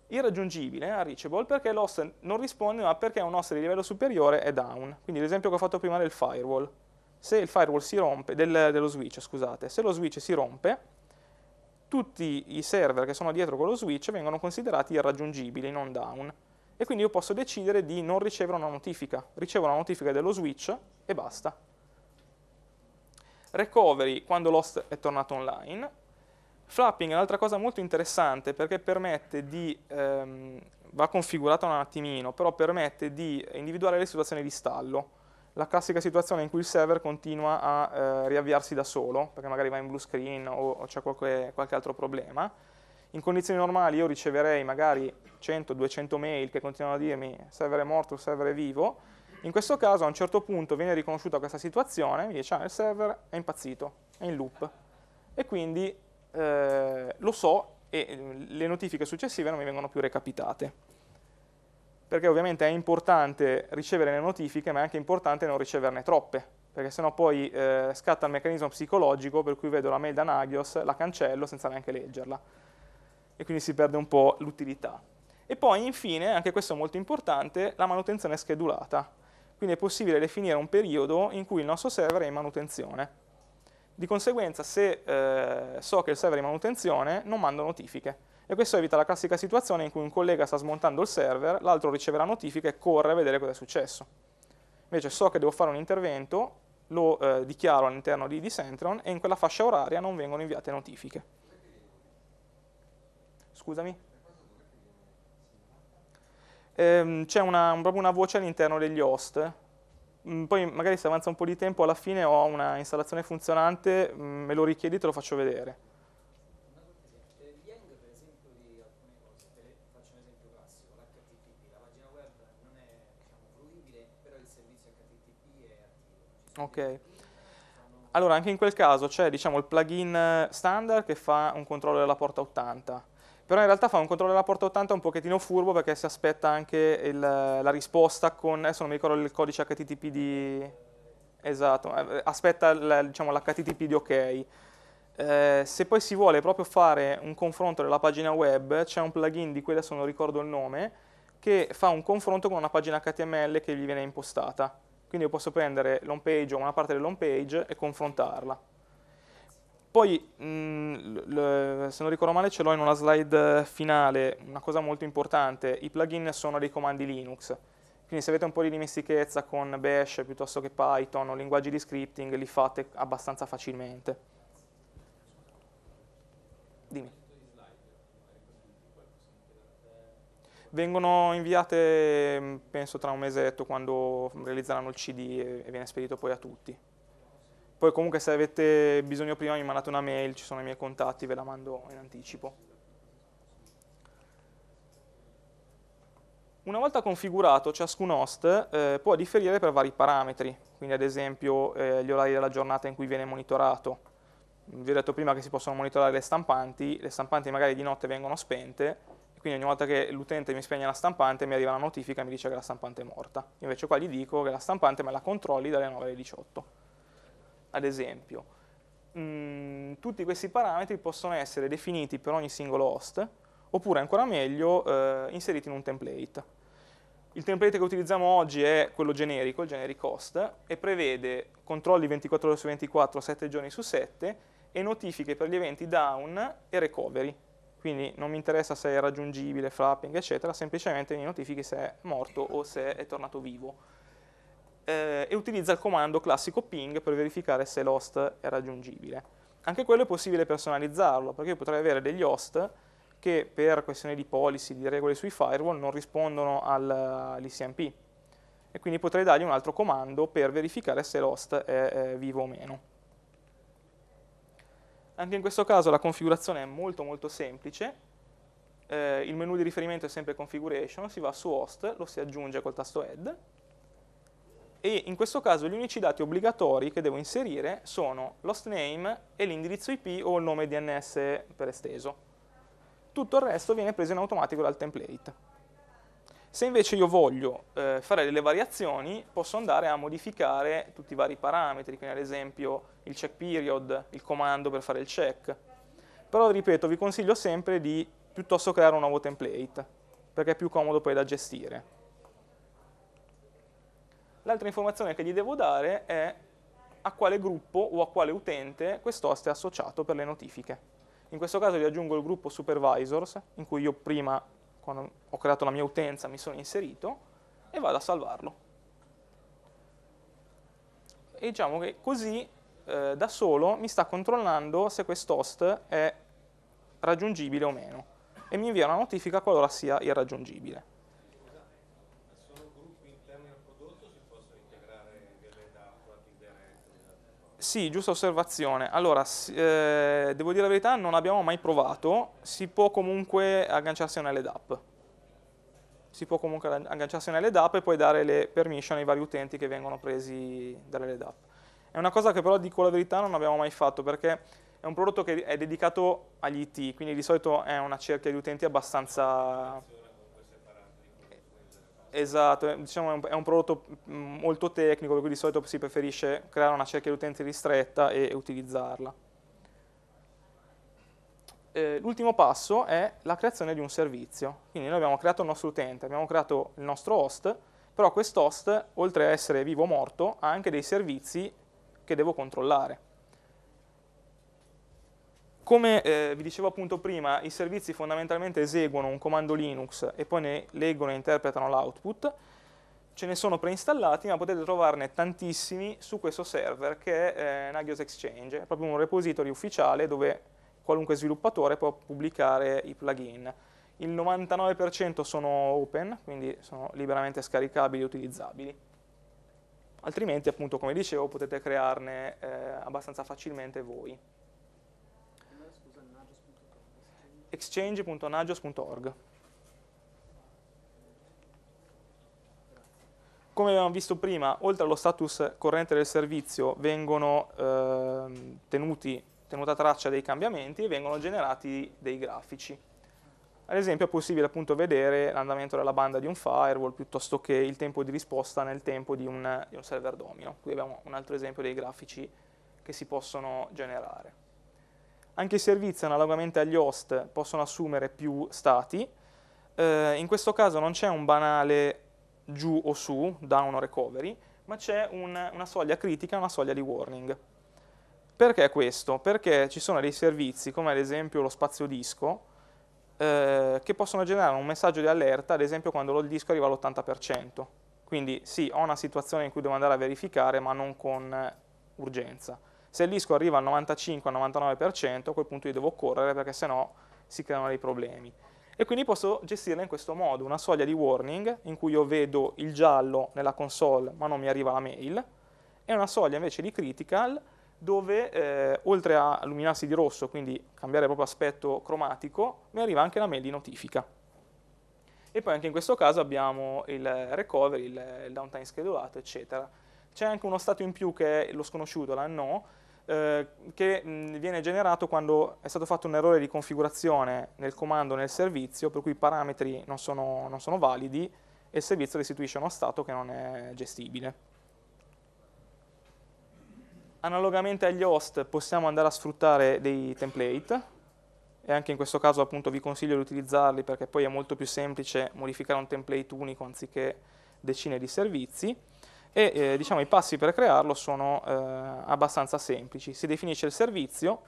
irraggiungibile, unreachable, perché l'host non risponde ma perché un host di livello superiore è down. Quindi l'esempio che ho fatto prima del firewall. Se il firewall si rompe, del, dello switch, scusate, se lo switch si rompe, tutti i server che sono dietro con lo switch vengono considerati irraggiungibili, non down e quindi io posso decidere di non ricevere una notifica, ricevo la notifica dello switch e basta. Recovery quando l'host è tornato online. Flapping è un'altra cosa molto interessante perché permette di, ehm, va configurata un attimino, però permette di individuare le situazioni di stallo la classica situazione in cui il server continua a eh, riavviarsi da solo, perché magari va in blue screen o, o c'è qualche, qualche, altro problema, in condizioni normali io riceverei magari 100-200 mail che continuano a dirmi server è morto, server è vivo. In questo caso a un certo punto viene riconosciuta questa situazione, mi dice ah, il server è impazzito, è in loop. E quindi eh, lo so e eh, le notifiche successive non mi vengono più recapitate. Perché ovviamente è importante ricevere le notifiche, ma è anche importante non riceverne troppe, perché sennò poi eh, scatta il meccanismo psicologico per cui vedo la mail da Nagios, la cancello senza neanche leggerla e quindi si perde un po' l'utilità. E poi infine, anche questo è molto importante, la manutenzione è schedulata. Quindi è possibile definire un periodo in cui il nostro server è in manutenzione. Di conseguenza, se eh, so che il server è in manutenzione, non mando notifiche. E questo evita la classica situazione in cui un collega sta smontando il server, l'altro riceverà notifiche e corre a vedere cosa è successo. Invece so che devo fare un intervento, lo eh, dichiaro all'interno di Decentron e in quella fascia oraria non vengono inviate notifiche. Scusami? Ehm, C'è proprio una voce all'interno degli host. Mm, poi magari se avanza un po' di tempo, alla fine ho una installazione funzionante, mm, me lo richiedi e te lo faccio vedere. Ok. Allora, anche in quel caso c'è diciamo, il plugin standard che fa un controllo della porta 80 però in realtà fa un controllo della porta 80 un pochettino furbo perché si aspetta anche il, la risposta con, adesso non mi ricordo il codice HTTP di, esatto, eh, aspetta diciamo, l'HTTP di ok. Eh, se poi si vuole proprio fare un confronto della pagina web, c'è un plugin di cui adesso non ricordo il nome, che fa un confronto con una pagina HTML che gli viene impostata. Quindi io posso prendere l'home page o una parte dell'home page e confrontarla. Poi, mh, mm, se non ricordo male, ce l'ho in una slide finale, una cosa molto importante, i plugin sono dei comandi Linux, quindi se avete un po' di dimestichezza con Bash piuttosto che Python o linguaggi di scripting, li fate abbastanza facilmente. Dimmi. Vengono inviate, mm, penso, tra un mesetto, quando realizzeranno il CD e viene spedito poi a tutti. Poi comunque se avete bisogno prima mi mandate una mail, ci sono i miei contatti, ve la mando in anticipo. Una volta configurato, ciascun host eh, può differire per vari parametri, quindi ad esempio eh, gli orari della giornata in cui viene monitorato. Vi ho detto prima che si possono monitorare le stampanti, le stampanti magari di notte vengono spente, quindi ogni volta che l'utente mi spegne la stampante mi arriva una notifica e mi dice che la stampante è morta. Invece qua gli dico che la stampante me la controlli dalle 9 alle 18 ad esempio, mh, mm, tutti questi parametri possono essere definiti per ogni singolo host, oppure ancora meglio eh, inseriti in un template. Il template che utilizziamo oggi è quello generico, il generic host, e prevede controlli 24 ore su 24, 7 giorni su 7, e notifiche per gli eventi down e recovery. Quindi non mi interessa se è raggiungibile, flapping, eccetera, semplicemente mi notifichi se è morto o se è tornato vivo eh, e utilizza il comando classico ping per verificare se l'host è raggiungibile. Anche quello è possibile personalizzarlo, perché io potrei avere degli host che per questioni di policy, di regole sui firewall, non rispondono all'ICMP. E quindi potrei dargli un altro comando per verificare se l'host è eh, vivo o meno. Anche in questo caso la configurazione è molto molto semplice. Eh, il menu di riferimento è sempre configuration, si va su host, lo si aggiunge col tasto add e in questo caso gli unici dati obbligatori che devo inserire sono l'host name e l'indirizzo IP o il nome DNS per esteso. Tutto il resto viene preso in automatico dal template. Se invece io voglio eh, fare delle variazioni, posso andare a modificare tutti i vari parametri, quindi ad esempio il check period, il comando per fare il check. Però ripeto, vi consiglio sempre di piuttosto creare un nuovo template, perché è più comodo poi da gestire. L'altra informazione che gli devo dare è a quale gruppo o a quale utente quest'host è associato per le notifiche. In questo caso gli aggiungo il gruppo supervisors, in cui io prima, quando ho creato la mia utenza, mi sono inserito, e vado a salvarlo. E diciamo che così eh, da solo mi sta controllando se quest'host è raggiungibile o meno, e mi invia una notifica qualora sia irraggiungibile. Sì, giusta osservazione. Allora, eh, devo dire la verità, non abbiamo mai provato, si può comunque agganciarsi a una LEDAP. Si può comunque agganciarsi a una LEDAP e poi dare le permission ai vari utenti che vengono presi dalle LEDAP. È una cosa che però, dico la verità, non abbiamo mai fatto perché è un prodotto che è dedicato agli IT, quindi di solito è una cerchia di utenti abbastanza Esatto, eh, diciamo è un, è un, prodotto mm, molto tecnico, per cui di solito si preferisce creare una cerchia di utenti ristretta e, e utilizzarla. Eh, L'ultimo passo è la creazione di un servizio. Quindi noi abbiamo creato il nostro utente, abbiamo creato il nostro host, però quest'host, oltre a essere vivo o morto, ha anche dei servizi che devo controllare. Come eh, vi dicevo appunto prima, i servizi fondamentalmente eseguono un comando Linux e poi ne leggono e interpretano l'output, ce ne sono preinstallati ma potete trovarne tantissimi su questo server che è eh, Nagios Exchange, è proprio un repository ufficiale dove qualunque sviluppatore può pubblicare i plugin. Il 99% sono open, quindi sono liberamente scaricabili e utilizzabili. Altrimenti appunto come dicevo potete crearne eh, abbastanza facilmente voi. exchange.nagios.org. Come abbiamo visto prima, oltre allo status corrente del servizio vengono eh, tenuti, tenuta traccia dei cambiamenti e vengono generati dei grafici. Ad esempio è possibile appunto vedere l'andamento della banda di un firewall piuttosto che il tempo di risposta nel tempo di un, di un server domino. Qui abbiamo un altro esempio dei grafici che si possono generare. Anche i servizi, analogamente agli host, possono assumere più stati. Eh, in questo caso non c'è un banale giù o su, down o recovery, ma c'è un, una soglia critica, una soglia di warning. Perché questo? Perché ci sono dei servizi, come ad esempio lo spazio disco, eh, che possono generare un messaggio di allerta, ad esempio quando il disco arriva all'80%. Quindi sì, ho una situazione in cui devo andare a verificare, ma non con urgenza. Se il disco arriva al 95-99%, a quel punto io devo correre perché sennò si creano dei problemi. E quindi posso gestirla in questo modo, una soglia di warning in cui io vedo il giallo nella console ma non mi arriva la mail, e una soglia invece di critical dove eh, oltre a illuminarsi di rosso, quindi cambiare proprio aspetto cromatico, mi arriva anche la mail di notifica. E poi anche in questo caso abbiamo il recovery, il, downtime schedulato, eccetera. C'è anche uno stato in più che è lo sconosciuto, la eh, che mh, viene generato quando è stato fatto un errore di configurazione nel comando nel servizio, per cui i parametri non sono, non sono validi e il servizio restituisce uno stato che non è gestibile. Analogamente agli host possiamo andare a sfruttare dei template, e anche in questo caso appunto vi consiglio di utilizzarli perché poi è molto più semplice modificare un template unico anziché decine di servizi e eh, diciamo, i passi per crearlo sono eh, abbastanza semplici. Si definisce il servizio,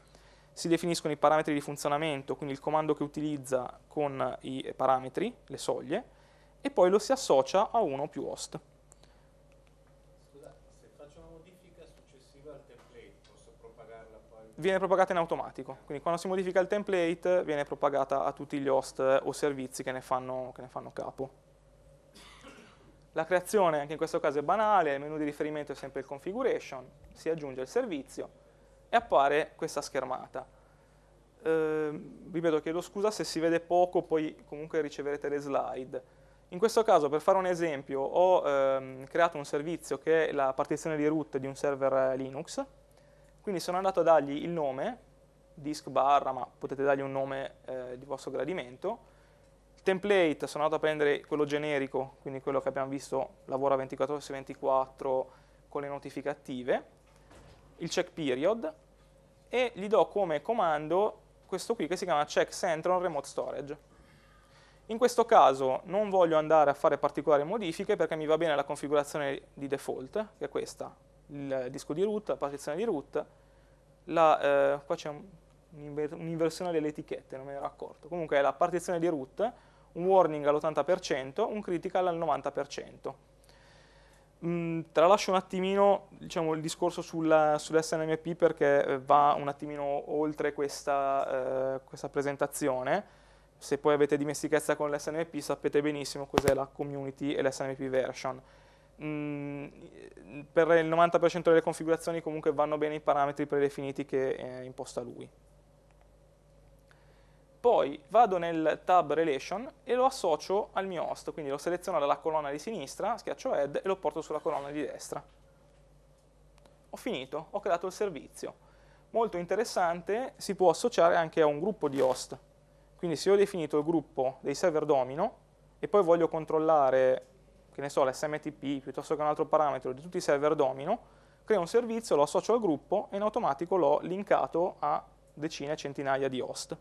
si definiscono i parametri di funzionamento, quindi il comando che utilizza con i parametri, le soglie, e poi lo si associa a uno o più host. Viene propagata in automatico, quindi quando si modifica il template viene propagata a tutti gli host o servizi che ne fanno, che ne fanno capo. La creazione anche in questo caso è banale, il menu di riferimento è sempre il configuration, si aggiunge il servizio e appare questa schermata. Eh, ripeto, chiedo scusa se si vede poco, poi comunque riceverete le slide. In questo caso, per fare un esempio, ho ehm, creato un servizio che è la partizione di root di un server eh, Linux, quindi sono andato a dargli il nome, disk barra, ma potete dargli un nome eh, di vostro gradimento, template sono andato a prendere quello generico, quindi quello che abbiamo visto lavora 24 ore su 24 con le notifiche attive, il check period e gli do come comando questo qui che si chiama check central remote storage. In questo caso non voglio andare a fare particolari modifiche perché mi va bene la configurazione di default, che è questa, il disco di root, la partizione di root, la, eh, qua c'è un'inversione delle etichette, non me ne ero accorto, comunque è la partizione di root un warning all'80%, un critical al 90%. Mm, tralascio un attimino diciamo, il discorso sull'SNMP perché eh, va un attimino oltre questa, eh, questa presentazione. Se poi avete dimestichezza con l'SNMP sapete benissimo cos'è la community e l'SNMP version. Mm, per il 90% delle configurazioni comunque vanno bene i parametri predefiniti che eh, imposta lui poi vado nel tab relation e lo associo al mio host, quindi lo seleziono dalla colonna di sinistra, schiaccio add e lo porto sulla colonna di destra. Ho finito, ho creato il servizio. Molto interessante, si può associare anche a un gruppo di host. Quindi se ho definito il gruppo dei server domino e poi voglio controllare, che ne so, l'SMTP piuttosto che un altro parametro di tutti i server domino, creo un servizio, lo associo al gruppo e in automatico l'ho linkato a decine, centinaia di host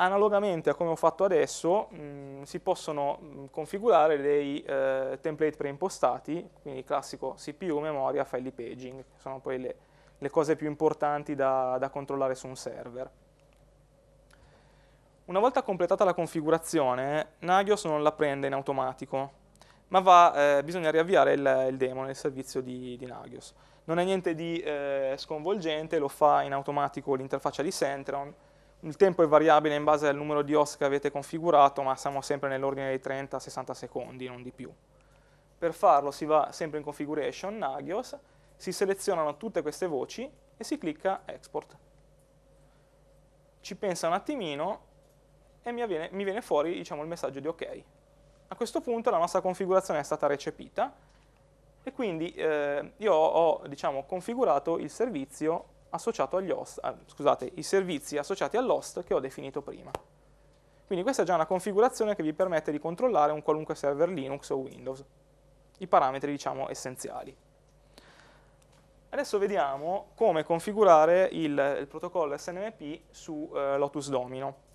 analogamente a come ho fatto adesso mh, mm, si possono mh, mm, configurare dei eh, template preimpostati, quindi classico CPU, memoria, file di paging, che sono poi le, le cose più importanti da, da, controllare su un server. Una volta completata la configurazione, Nagios non la prende in automatico, ma va, eh, bisogna riavviare il, il daemon, il servizio di, di, Nagios. Non è niente di eh, sconvolgente, lo fa in automatico l'interfaccia di Centron il tempo è variabile in base al numero di OS che avete configurato, ma siamo sempre nell'ordine dei 30-60 secondi, non di più. Per farlo si va sempre in Configuration, Nagios, si selezionano tutte queste voci e si clicca Export. Ci pensa un attimino e mi, avviene, mi viene fuori diciamo, il messaggio di OK. A questo punto la nostra configurazione è stata recepita e quindi eh, io ho diciamo, configurato il servizio associato agli host, eh, scusate, i servizi associati all'host che ho definito prima. Quindi questa è già una configurazione che vi permette di controllare un qualunque server Linux o Windows, i parametri diciamo essenziali. Adesso vediamo come configurare il, il protocollo SNMP su eh, Lotus Domino.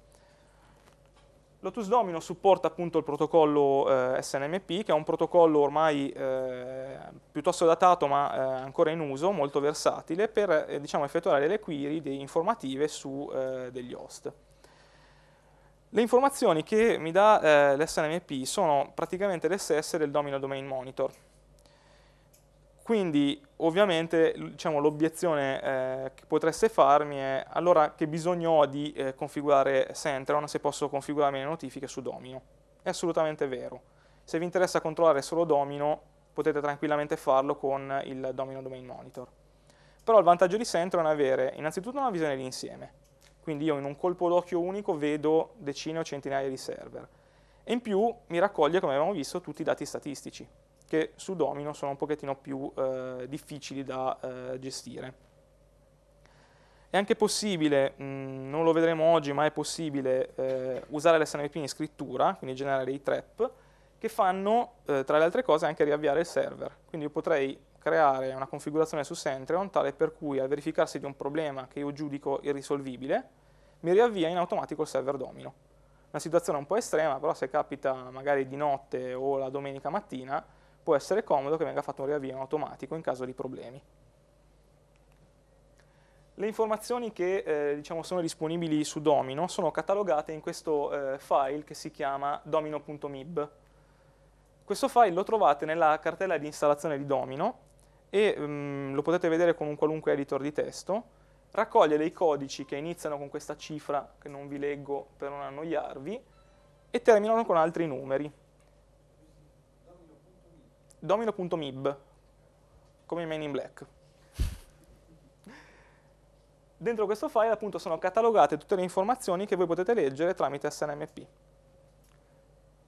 Lotus Domino supporta appunto il protocollo eh, SNMP, che è un protocollo ormai eh, piuttosto datato ma eh, ancora in uso, molto versatile, per eh, diciamo, effettuare delle query delle informative su eh, degli host. Le informazioni che mi dà eh, l'SNMP sono praticamente le stesse del Domino Domain Monitor, quindi ovviamente diciamo, l'obiezione eh, che potreste farmi è allora che bisogno ho di eh, configurare Sentron se posso configurarmi le notifiche su Domino. È assolutamente vero. Se vi interessa controllare solo Domino potete tranquillamente farlo con il Domino Domain Monitor. Però il vantaggio di Sentron è avere innanzitutto una visione di insieme, quindi io in un colpo d'occhio unico vedo decine o centinaia di server. E in più mi raccoglie, come abbiamo visto, tutti i dati statistici che su domino sono un pochettino più eh, difficili da eh, gestire. È anche possibile, mh, mm, non lo vedremo oggi, ma è possibile eh, usare l'SNMP in scrittura, quindi generare dei trap, che fanno, eh, tra le altre cose, anche riavviare il server. Quindi io potrei creare una configurazione su Centreon tale per cui al verificarsi di un problema che io giudico irrisolvibile, mi riavvia in automatico il server domino una situazione un po' estrema, però se capita magari di notte o la domenica mattina, può essere comodo che venga fatto un riavvio automatico in caso di problemi. Le informazioni che eh, diciamo sono disponibili su Domino sono catalogate in questo eh, file che si chiama domino.mib. Questo file lo trovate nella cartella di installazione di Domino e mh, mm, lo potete vedere con un qualunque editor di testo. Raccoglie dei codici che iniziano con questa cifra che non vi leggo per non annoiarvi e terminano con altri numeri domino.mib, come main in black. Dentro questo file appunto sono catalogate tutte le informazioni che voi potete leggere tramite SNMP.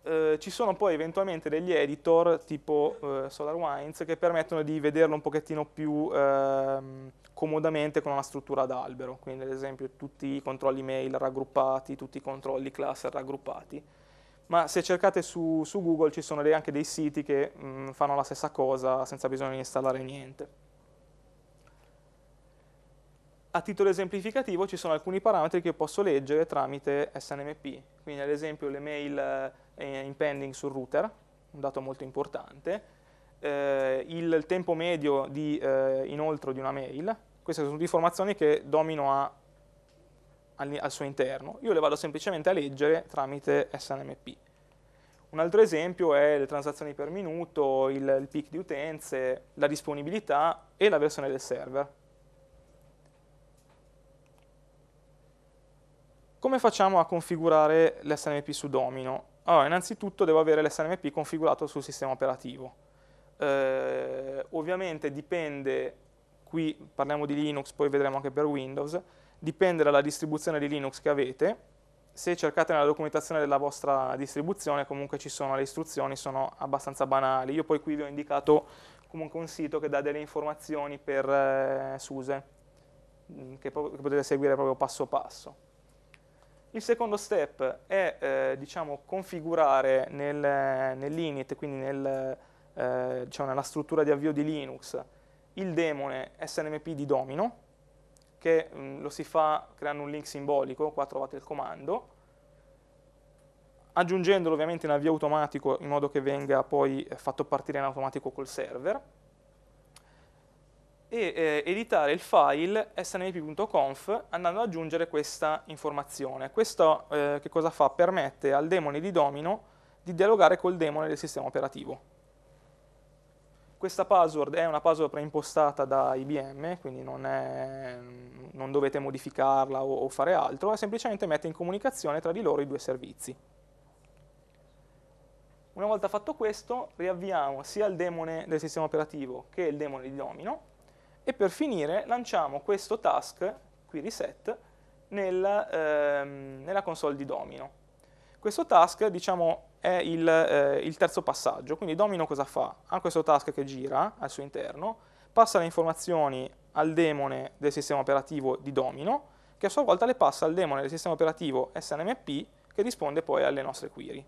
Eh, ci sono poi eventualmente degli editor tipo eh, SolarWinds che permettono di vederlo un pochettino più eh, comodamente con una struttura ad albero, quindi ad esempio tutti i controlli mail raggruppati, tutti i controlli cluster raggruppati ma se cercate su, su Google ci sono anche dei siti che mh, mm, fanno la stessa cosa senza bisogno di installare niente. A titolo esemplificativo ci sono alcuni parametri che posso leggere tramite SNMP, quindi ad esempio le mail eh, in pending sul router, un dato molto importante, eh, il tempo medio di eh, inoltre di una mail, queste sono tutte informazioni che domino a al, al, suo interno, io le vado semplicemente a leggere tramite SNMP. Un altro esempio è le transazioni per minuto, il, il peak di utenze, la disponibilità e la versione del server. Come facciamo a configurare l'SNMP su Domino? Allora, innanzitutto devo avere l'SNMP configurato sul sistema operativo. Eh, ovviamente dipende, qui parliamo di Linux, poi vedremo anche per Windows, dipende dalla distribuzione di Linux che avete. Se cercate nella documentazione della vostra distribuzione, comunque ci sono le istruzioni, sono abbastanza banali. Io poi qui vi ho indicato comunque un sito che dà delle informazioni per eh, SUSE, mm, che, che, potete seguire proprio passo passo. Il secondo step è eh, diciamo, configurare nel, nell'init, quindi nel, eh, diciamo, nella struttura di avvio di Linux, il demone snmp di domino, che mh, mm, lo si fa creando un link simbolico, qua trovate il comando, aggiungendolo ovviamente in avvio automatico in modo che venga poi eh, fatto partire in automatico col server e eh, editare il file snmp.conf andando ad aggiungere questa informazione. Questo eh, che cosa fa? Permette al demone di domino di dialogare col demone del sistema operativo. Questa password è una password preimpostata da IBM, quindi non, è, non dovete modificarla o, o fare altro, e semplicemente mette in comunicazione tra di loro i due servizi. Una volta fatto questo, riavviamo sia il demone del sistema operativo che il demone di domino e per finire lanciamo questo task, qui reset, nel, ehm, nella console di domino. Questo task, diciamo, è il, eh, il terzo passaggio. Quindi domino cosa fa? Ha questo task che gira al suo interno, passa le informazioni al demone del sistema operativo di domino, che a sua volta le passa al demone del sistema operativo SNMP, che risponde poi alle nostre query.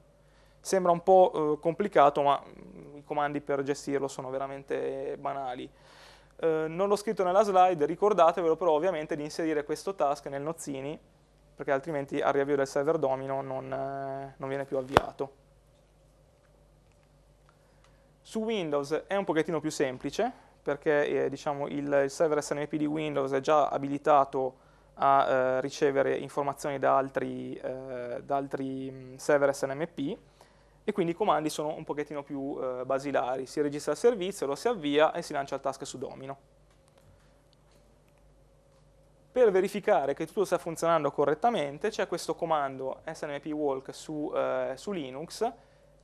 Sembra un po' eh, complicato, ma mh, mm, i comandi per gestirlo sono veramente banali. Eh, non l'ho scritto nella slide, ricordatevelo però ovviamente di inserire questo task nel nozzini, perché altrimenti al riavvio del server domino non, eh, non viene più avviato. Su Windows è un pochettino più semplice perché eh, diciamo, il, server SNMP di Windows è già abilitato a eh, ricevere informazioni da altri, eh, da altri, server SNMP e quindi i comandi sono un pochettino più eh, basilari. Si registra il servizio, lo si avvia e si lancia il task su domino. Per verificare che tutto sta funzionando correttamente c'è questo comando snmp walk su, eh, su Linux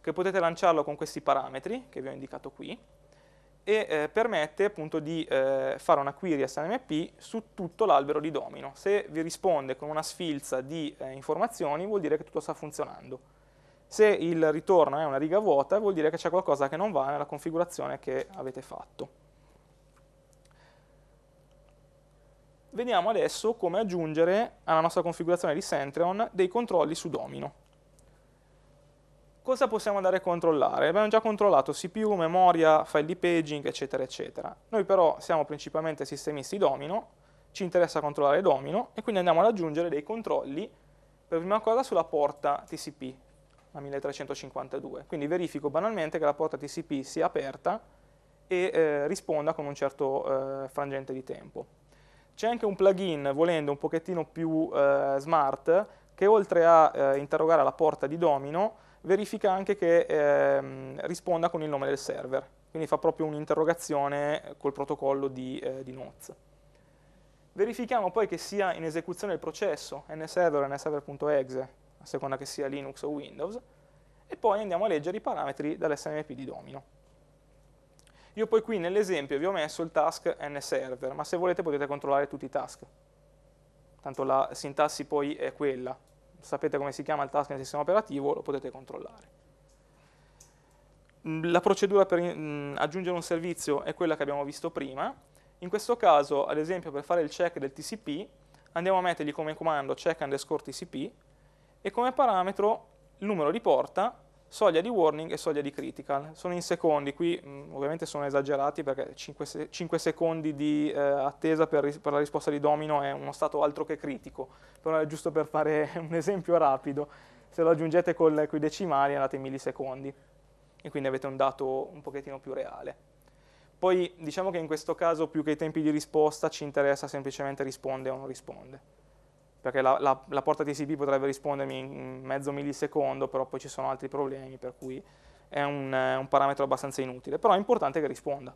che potete lanciarlo con questi parametri che vi ho indicato qui e eh, permette appunto di eh, fare una query SNMP su tutto l'albero di domino. Se vi risponde con una sfilza di eh, informazioni vuol dire che tutto sta funzionando. Se il ritorno è una riga vuota vuol dire che c'è qualcosa che non va nella configurazione che avete fatto. Vediamo adesso come aggiungere alla nostra configurazione di Sentreon dei controlli su domino. Cosa possiamo andare a controllare? Abbiamo già controllato CPU, memoria, file di paging, eccetera, eccetera. Noi però siamo principalmente sistemisti domino, ci interessa controllare domino e quindi andiamo ad aggiungere dei controlli, per prima cosa sulla porta TCP, la 1352. Quindi verifico banalmente che la porta TCP sia aperta e eh, risponda con un certo eh, frangente di tempo. C'è anche un plugin, volendo, un pochettino più eh, smart, che oltre a eh, interrogare la porta di domino, verifica anche che ehm, risponda con il nome del server, quindi fa proprio un'interrogazione col protocollo di, eh, di Noz. Verifichiamo poi che sia in esecuzione il processo nserver o nserver.exe, a seconda che sia Linux o Windows, e poi andiamo a leggere i parametri dall'SMP di domino. Io poi qui nell'esempio vi ho messo il task nserver, ma se volete potete controllare tutti i task, tanto la sintassi poi è quella sapete come si chiama il task nel sistema operativo, lo potete controllare. Mm, la procedura per mm, aggiungere un servizio è quella che abbiamo visto prima. In questo caso, ad esempio, per fare il check del TCP, andiamo a mettergli come comando check underscore TCP e come parametro il numero di porta soglia di warning e soglia di critical. Sono in secondi, qui mm, ovviamente sono esagerati perché 5, 5 secondi di eh, attesa per, per, la risposta di domino è uno stato altro che critico, però è giusto per fare un esempio rapido, se lo aggiungete con i decimali andate in millisecondi e quindi avete un dato un pochettino più reale. Poi diciamo che in questo caso più che i tempi di risposta ci interessa semplicemente risponde o non risponde perché la, la, la porta TCP potrebbe rispondermi in mezzo millisecondo, però poi ci sono altri problemi, per cui è un, eh, un parametro abbastanza inutile, però è importante che risponda.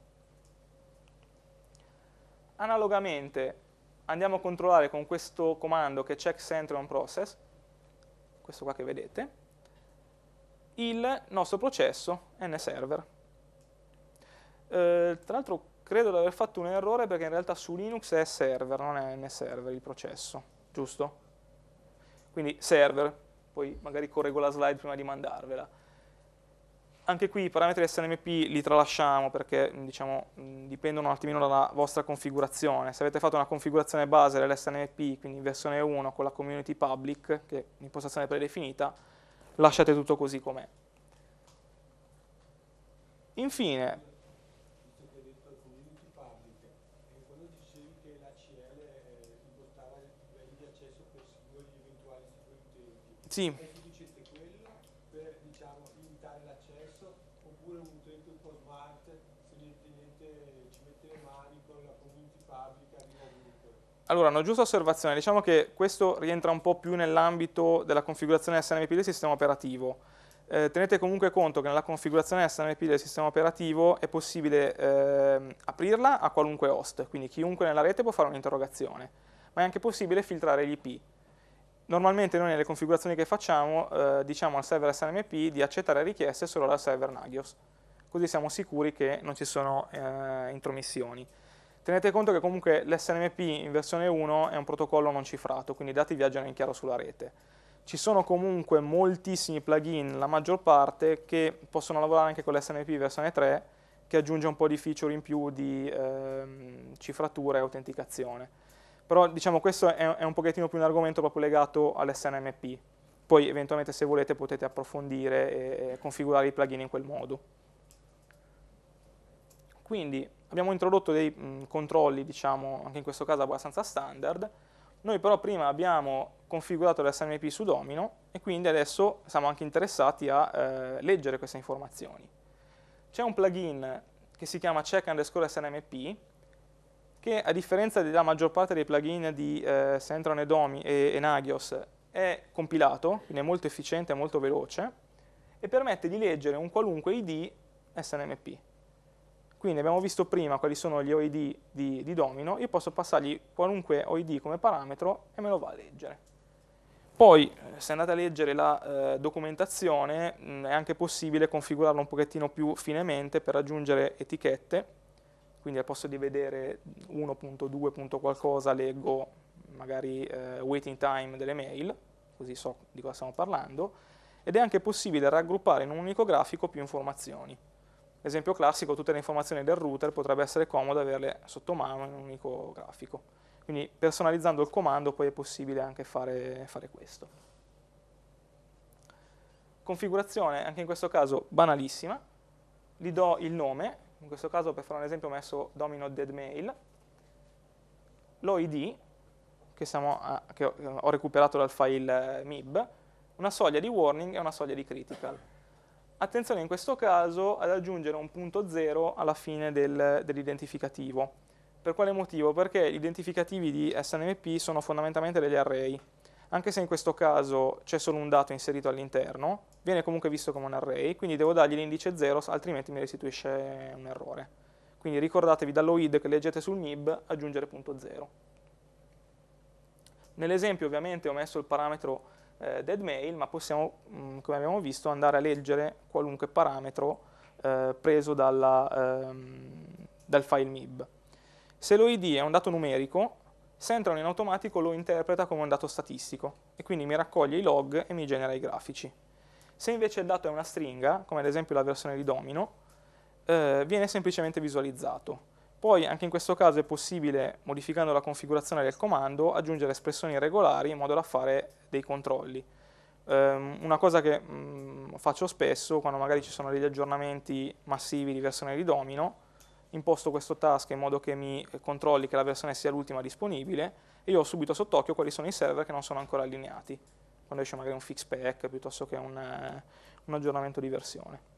Analogamente andiamo a controllare con questo comando che è check center on process, questo qua che vedete, il nostro processo nserver. Eh, tra l'altro credo di aver fatto un errore perché in realtà su Linux è server, non è nserver il processo giusto? Quindi server, poi magari correggo la slide prima di mandarvela. Anche qui i parametri SNMP li tralasciamo perché diciamo, dipendono un attimino dalla vostra configurazione. Se avete fatto una configurazione base dell'SNMP, quindi in versione 1 con la community public, che è un'impostazione predefinita, lasciate tutto così com'è. Infine, Sì. Allora, una giusta osservazione, diciamo che questo rientra un po' più nell'ambito della configurazione SNMP del sistema operativo. Eh, tenete comunque conto che nella configurazione SNMP del sistema operativo è possibile eh, aprirla a qualunque host, quindi chiunque nella rete può fare un'interrogazione, ma è anche possibile filtrare gli IP. Normalmente noi nelle configurazioni che facciamo eh, diciamo al server SNMP di accettare richieste solo dal server Nagios, così siamo sicuri che non ci sono eh, intromissioni. Tenete conto che comunque l'SNMP in versione 1 è un protocollo non cifrato, quindi i dati viaggiano in chiaro sulla rete. Ci sono comunque moltissimi plugin, la maggior parte, che possono lavorare anche con l'SNMP versione 3, che aggiunge un po' di feature in più di eh, cifratura e autenticazione. Però diciamo questo è, è un pochettino più un argomento proprio legato all'SNMP. Poi eventualmente se volete potete approfondire e, e configurare i plugin in quel modo. Quindi abbiamo introdotto dei mh, controlli, diciamo, anche in questo caso abbastanza standard. Noi però prima abbiamo configurato l'SNMP su domino e quindi adesso siamo anche interessati a eh, leggere queste informazioni. C'è un plugin che si chiama check underscore SNMP che a differenza della maggior parte dei plugin di eh, Centron e, Domi, e, e Nagios è compilato, quindi è molto efficiente è molto veloce, e permette di leggere un qualunque ID SNMP. Quindi abbiamo visto prima quali sono gli OID di, di domino, io posso passargli qualunque OID come parametro e me lo va a leggere. Poi, eh, se andate a leggere la eh, documentazione, mh, mm, è anche possibile configurarlo un pochettino più finemente per aggiungere etichette quindi al posto di vedere 1.2. qualcosa leggo magari eh, waiting time delle mail, così so di cosa stiamo parlando, ed è anche possibile raggruppare in un unico grafico più informazioni. Esempio classico, tutte le informazioni del router potrebbe essere comodo averle sotto mano in un unico grafico. Quindi personalizzando il comando poi è possibile anche fare, fare questo. Configurazione, anche in questo caso banalissima, gli do il nome in questo caso per fare un esempio ho messo domino dead mail, l'OID che, siamo a, che ho recuperato dal file eh, MIB, una soglia di warning e una soglia di critical. Attenzione in questo caso ad aggiungere un punto 0 alla fine del, dell'identificativo. Per quale motivo? Perché gli identificativi di SNMP sono fondamentalmente degli array, anche se in questo caso c'è solo un dato inserito all'interno, viene comunque visto come un array, quindi devo dargli l'indice 0, altrimenti mi restituisce un errore. Quindi ricordatevi dall'OID che leggete sul MIB aggiungere punto 0. Nell'esempio ovviamente ho messo il parametro eh, deadmail, ma possiamo, mh, mm, come abbiamo visto, andare a leggere qualunque parametro eh, preso dalla, ehm, dal file MIB. Se l'OID è un dato numerico, Centron in automatico lo interpreta come un dato statistico e quindi mi raccoglie i log e mi genera i grafici. Se invece il dato è una stringa, come ad esempio la versione di Domino, eh, viene semplicemente visualizzato. Poi anche in questo caso è possibile, modificando la configurazione del comando, aggiungere espressioni regolari in modo da fare dei controlli. Um, una cosa che um, faccio spesso quando magari ci sono degli aggiornamenti massivi di versione di domino imposto questo task in modo che mi controlli che la versione sia l'ultima disponibile e io ho subito sott'occhio quali sono i server che non sono ancora allineati, quando esce magari un fix pack piuttosto che un, un aggiornamento di versione.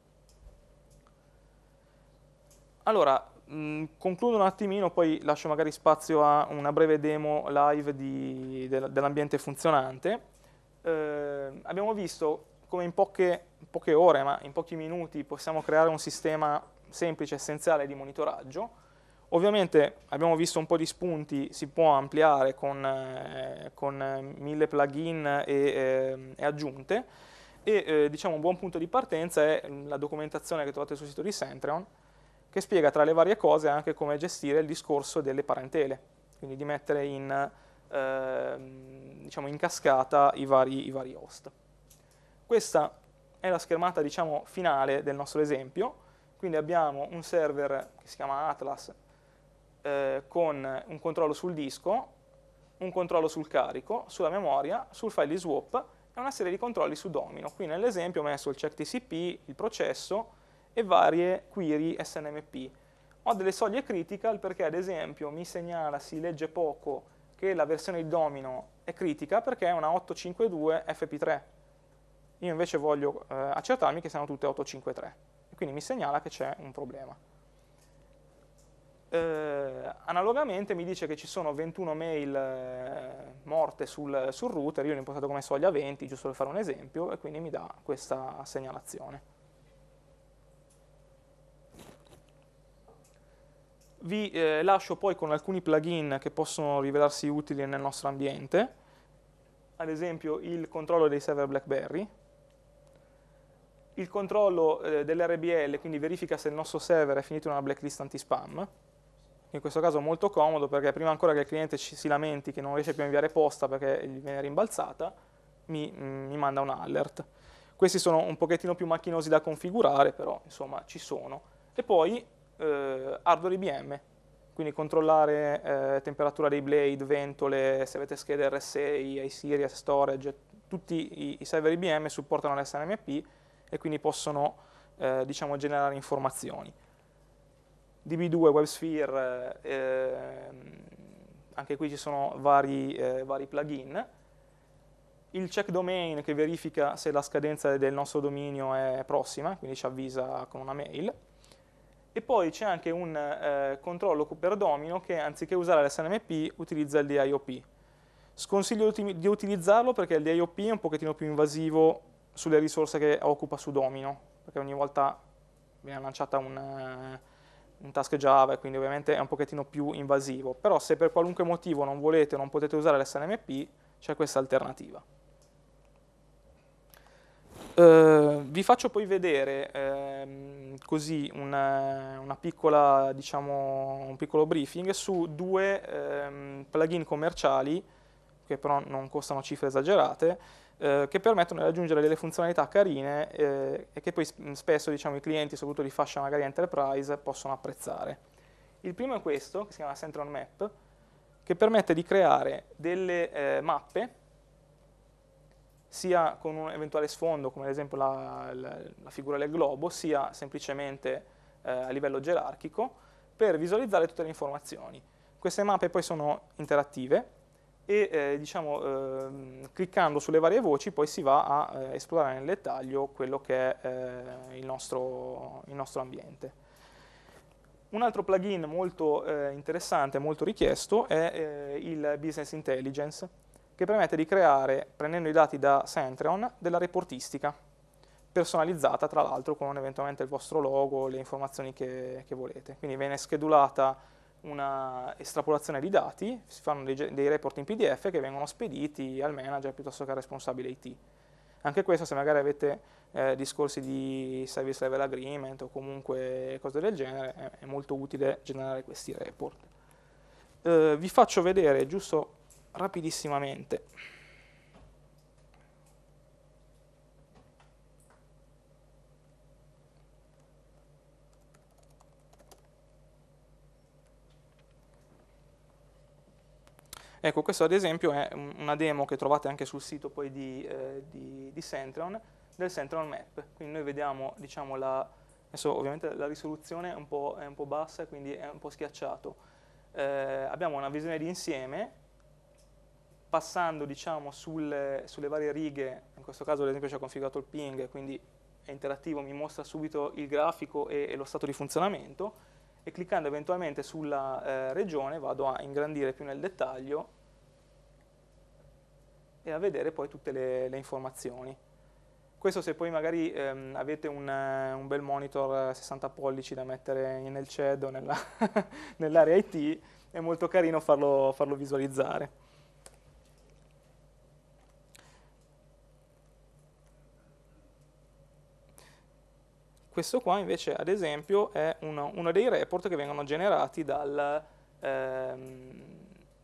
Allora, mh, mm, concludo un attimino, poi lascio magari spazio a una breve demo live di, dell'ambiente funzionante. Eh, abbiamo visto come in poche, poche ore, ma in pochi minuti, possiamo creare un sistema semplice essenziale di monitoraggio. Ovviamente abbiamo visto un po' di spunti, si può ampliare con, eh, con eh, mille plugin e, eh, e aggiunte e eh, diciamo un buon punto di partenza è la documentazione che trovate sul sito di Centreon che spiega tra le varie cose anche come gestire il discorso delle parentele, quindi di mettere in, ehm, diciamo in cascata i vari, i vari, host. Questa è la schermata diciamo, finale del nostro esempio quindi abbiamo un server che si chiama Atlas eh, con un controllo sul disco, un controllo sul carico, sulla memoria, sul file di swap e una serie di controlli su domino. Qui nell'esempio ho messo il check TCP, il processo e varie query SNMP. Ho delle soglie critical perché ad esempio mi segnala, si legge poco, che la versione di domino è critica perché è una 852 FP3. Io invece voglio eh, accertarmi che siano tutte 853 quindi mi segnala che c'è un problema. Eh, analogamente mi dice che ci sono 21 mail eh, morte sul, sul, router, io l'ho impostato come soglia 20, giusto per fare un esempio, e quindi mi dà questa segnalazione. Vi eh, lascio poi con alcuni plugin che possono rivelarsi utili nel nostro ambiente, ad esempio il controllo dei server BlackBerry, il controllo eh, dell'RBL, quindi verifica se il nostro server è finito in una blacklist anti-spam, in questo caso molto comodo perché prima ancora che il cliente ci, si lamenti che non riesce più a inviare posta perché gli viene rimbalzata, mi, mm, mi manda un alert. Questi sono un pochettino più macchinosi da configurare, però insomma ci sono. E poi eh, hardware IBM, quindi controllare eh, temperatura dei blade, ventole, se avete schede RSA, iSeries, storage, tutti i, i server IBM supportano l'SNMP e quindi possono eh, diciamo, generare informazioni. DB2, WebSphere, eh, ehm, anche qui ci sono vari, eh, vari, plugin. Il check domain che verifica se la scadenza del nostro dominio è prossima, quindi ci avvisa con una mail. E poi c'è anche un eh, controllo per domino che anziché usare l'SNMP utilizza il DIOP. Sconsiglio di utilizzarlo perché il DIOP è un pochettino più invasivo sulle risorse che occupa su Domino, perché ogni volta viene lanciata un, eh, un task Java e quindi ovviamente è un pochettino più invasivo, però se per qualunque motivo non volete o non potete usare l'SNMP c'è questa alternativa. Uh, vi faccio poi vedere ehm, così una, eh, una piccola, diciamo, un piccolo briefing su due ehm, plugin commerciali che però non costano cifre esagerate eh, che permettono di aggiungere delle funzionalità carine eh, e che poi spesso diciamo, i clienti, soprattutto di fascia magari enterprise, possono apprezzare. Il primo è questo, che si chiama Central Map, che permette di creare delle eh, mappe sia con un eventuale sfondo, come ad esempio la, la, la figura del globo, sia semplicemente eh, a livello gerarchico, per visualizzare tutte le informazioni. Queste mappe poi sono interattive e eh, diciamo, eh, cliccando sulle varie voci poi si va a eh, esplorare nel dettaglio quello che è eh, il nostro, il, nostro, ambiente. Un altro plugin molto eh, interessante, e molto richiesto, è eh, il Business Intelligence, che permette di creare, prendendo i dati da Centreon, della reportistica, personalizzata tra l'altro con eventualmente il vostro logo, le informazioni che, che volete. Quindi viene schedulata una estrapolazione di dati, si fanno dei, dei, report in PDF che vengono spediti al manager piuttosto che al responsabile IT. Anche questo se magari avete eh, discorsi di service level agreement o comunque cose del genere, è, è molto utile generare questi report. Eh, vi faccio vedere giusto rapidissimamente Ecco, questo ad esempio è una demo che trovate anche sul sito poi di, eh, di, di Centron, del Centron Map. Quindi noi vediamo, diciamo, la, adesso ovviamente la risoluzione è un po', è un po bassa, quindi è un po' schiacciato. Eh, abbiamo una visione di insieme, passando, diciamo, sul, sulle varie righe, in questo caso ad esempio ci ha configurato il ping, quindi è interattivo, mi mostra subito il grafico e, e lo stato di funzionamento, e cliccando eventualmente sulla eh, regione vado a ingrandire più nel dettaglio e a vedere poi tutte le, le informazioni. Questo se poi magari ehm, avete un, un, bel monitor 60 eh, pollici da mettere nel CED o nell'area nell IT, è molto carino farlo, farlo visualizzare. Questo qua invece ad esempio è uno, uno dei report che vengono generati dal, ehm,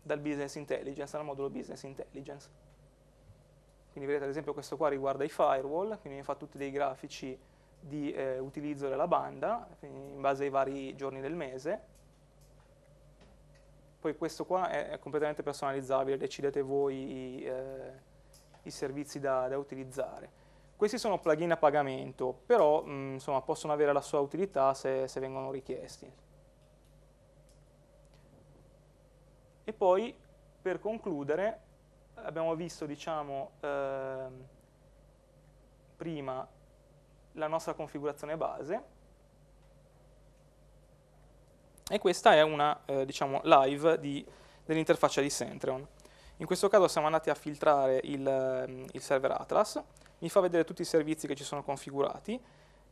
dal business intelligence, dal modulo business intelligence. Quindi vedete ad esempio questo qua riguarda i firewall, quindi mi fa tutti dei grafici di eh, utilizzo della banda in base ai vari giorni del mese. Poi questo qua è, è completamente personalizzabile, decidete voi i, eh, i servizi da, da utilizzare. Questi sono plugin a pagamento, però mh, mm, insomma, possono avere la sua utilità se, se vengono richiesti. E poi, per concludere, abbiamo visto diciamo, eh, prima la nostra configurazione base, e questa è una eh, diciamo, live dell'interfaccia di Centreon. In questo caso siamo andati a filtrare il, ehm, il server Atlas, mi fa vedere tutti i servizi che ci sono configurati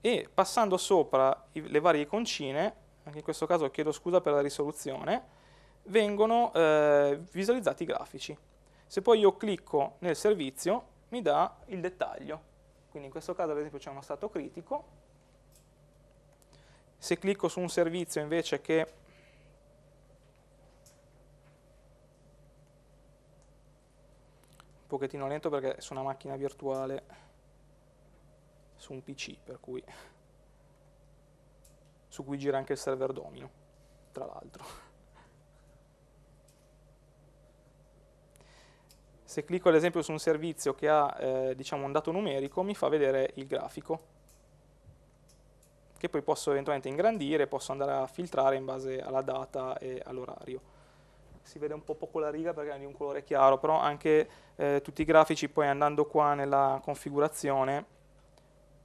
e passando sopra i, le varie iconcine, anche in questo caso chiedo scusa per la risoluzione, vengono eh, visualizzati i grafici. Se poi io clicco nel servizio mi dà il dettaglio, quindi in questo caso ad esempio c'è uno stato critico, se clicco su un servizio invece che un pochettino lento perché su una macchina virtuale su un PC, cui, su cui gira anche il server domino, tra l'altro. Se clicco ad esempio su un servizio che ha eh, diciamo un dato numerico, mi fa vedere il grafico, che poi posso eventualmente ingrandire, posso andare a filtrare in base alla data e all'orario si vede un po' poco la riga perché è di un colore chiaro, però anche eh, tutti i grafici poi andando qua nella configurazione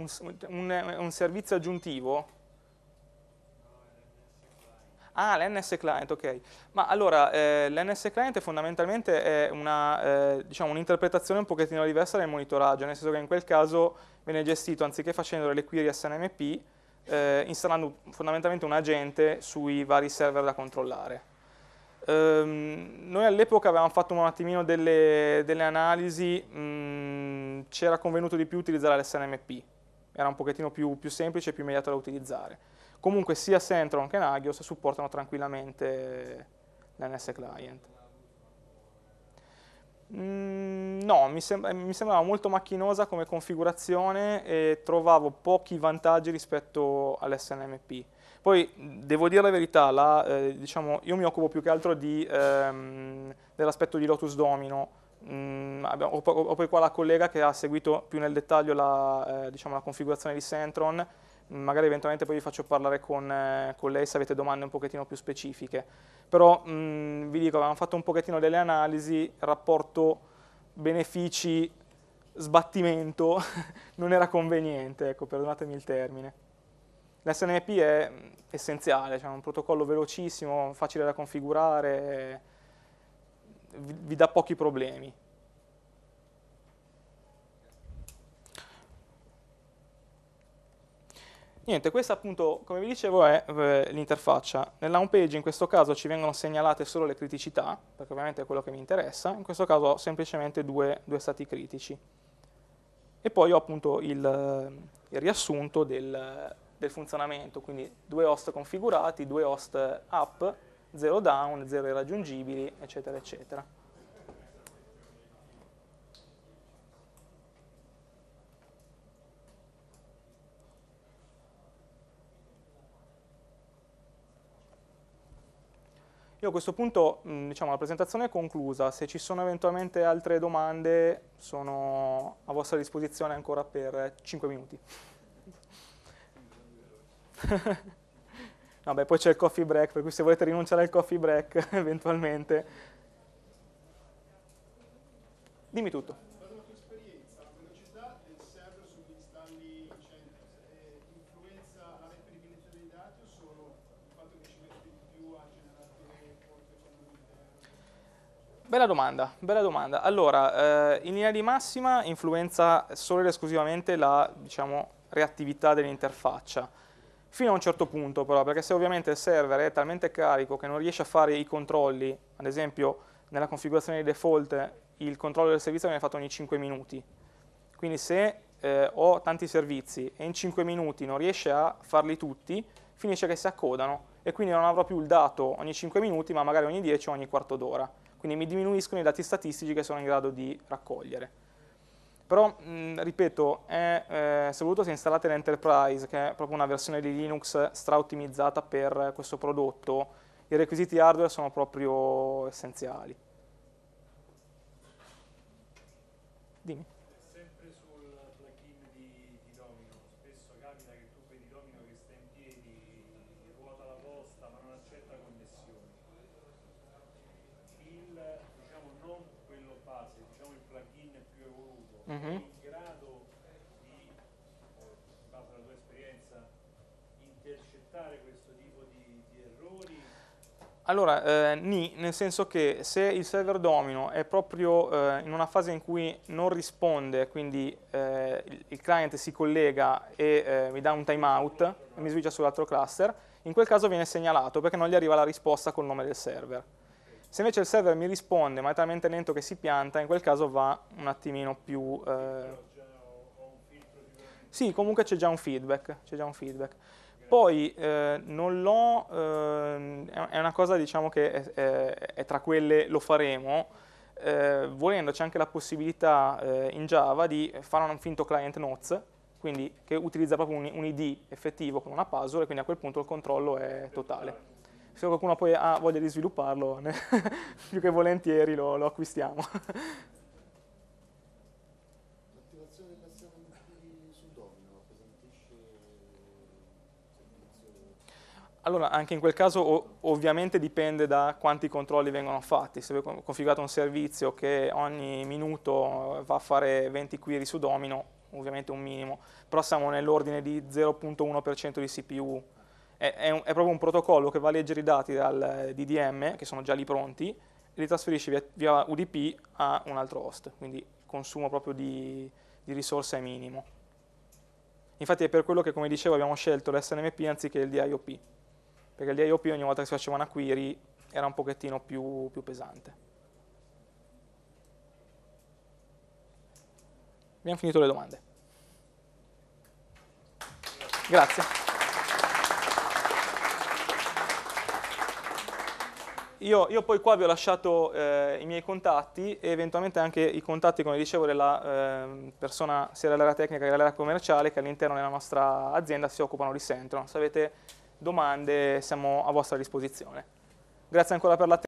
un, un, eh, un servizio aggiuntivo? Ah, l'NS client, ok. Ma allora, eh, l'NS client fondamentalmente è un'interpretazione eh, diciamo, un, un pochettino diversa del monitoraggio, nel senso che in quel caso viene gestito, anziché facendo le query SNMP, eh, installando fondamentalmente un agente sui vari server da controllare. Ehm, noi all'epoca avevamo fatto un attimino delle, delle analisi, mm, c'era convenuto di più utilizzare l'SNMP, era un pochettino più, più semplice e più immediato da utilizzare. Comunque sia Centron che Nagios supportano tranquillamente l'NS client. Mm, no, mi, sembra, mi, sembrava molto macchinosa come configurazione e trovavo pochi vantaggi rispetto all'SNMP. Poi devo dire la verità, la, eh, diciamo, io mi occupo più che altro ehm, dell'aspetto di Lotus Domino, Mm, abbiamo, ho, ho, poi qua la collega che ha seguito più nel dettaglio la, eh, diciamo la configurazione di Centron, mm, magari eventualmente poi vi faccio parlare con, eh, con, lei se avete domande un pochettino più specifiche. Però mm, vi dico, abbiamo fatto un pochettino delle analisi, rapporto benefici sbattimento non era conveniente, ecco, perdonatemi il termine. L'SNMP è mm, essenziale, cioè un protocollo velocissimo, facile da configurare, vi, vi dà pochi problemi. Niente, questa appunto, come vi dicevo, è eh, l'interfaccia. Nella home page in questo caso ci vengono segnalate solo le criticità, perché ovviamente è quello che mi interessa, in questo caso ho semplicemente due, due stati critici. E poi ho appunto il, eh, il riassunto del, del funzionamento, quindi due host configurati, due host app 0 down, 0 irraggiungibili, eccetera, eccetera. Io a questo punto diciamo, la presentazione è conclusa, se ci sono eventualmente altre domande sono a vostra disposizione ancora per 5 minuti. No, beh, poi c'è il coffee break, per cui se volete rinunciare al coffee break eventualmente. Dimmi tutto. Bella domanda, bella domanda. Allora, eh, in linea di massima influenza solo ed esclusivamente la diciamo, reattività dell'interfaccia fino a un certo punto però, perché se ovviamente il server è talmente carico che non riesce a fare i controlli, ad esempio nella configurazione di default il controllo del servizio viene fatto ogni 5 minuti, quindi se eh, ho tanti servizi e in 5 minuti non riesce a farli tutti, finisce che si accodano e quindi non avrò più il dato ogni 5 minuti, ma magari ogni 10 o ogni quarto d'ora. Quindi mi diminuiscono i dati statistici che sono in grado di raccogliere. Però, mh, ripeto, è, eh, se volete se installate l'Enterprise, che è proprio una versione di Linux stra-ottimizzata per questo prodotto, i requisiti hardware sono proprio essenziali. -hmm. in grado di, eh, in base alla tua esperienza, intercettare questo tipo di, di errori? Allora, eh, ni, nel senso che se il server domino è proprio eh, in una fase in cui non risponde, quindi eh, il client si collega e eh, mi dà un timeout, e mi switcha sull'altro cluster, in quel caso viene segnalato perché non gli arriva la risposta col nome del server. Se invece il server mi risponde ma è talmente lento che si pianta, in quel caso va un attimino più... Eh... Sì, comunque c'è già un feedback. Già un feedback. Poi eh, non l'ho, eh, è una cosa diciamo che è, è, è tra quelle lo faremo, eh, volendo c'è anche la possibilità eh, in Java di fare un finto client notes, quindi che utilizza proprio un, un ID effettivo con una puzzle e quindi a quel punto il controllo è totale se qualcuno poi ha voglia di svilupparlo, più che volentieri lo, lo acquistiamo. Allora, anche in quel caso ovviamente dipende da quanti controlli vengono fatti. Se avete configurato un servizio che ogni minuto eh, va a fare 20 query su domino, ovviamente un minimo, però siamo nell'ordine di 0.1% di CPU è, un, è, proprio un protocollo che va a leggere i dati dal eh, DDM, che sono già lì pronti, e li trasferisce via, via UDP a un altro host, quindi il consumo proprio di, di risorse è minimo. Infatti è per quello che, come dicevo, abbiamo scelto l'SNMP anziché il DIOP, perché il DIOP ogni volta che si faceva una query era un pochettino più, più pesante. Abbiamo finito le domande. Grazie. Io, io, poi qua vi ho lasciato eh, i miei contatti e eventualmente anche i contatti, come dicevo, della eh, persona sia dell'area tecnica che dell'area commerciale che all'interno della nostra azienda si occupano di Sentron. Se avete domande siamo a vostra disposizione. Grazie ancora per l'attenzione.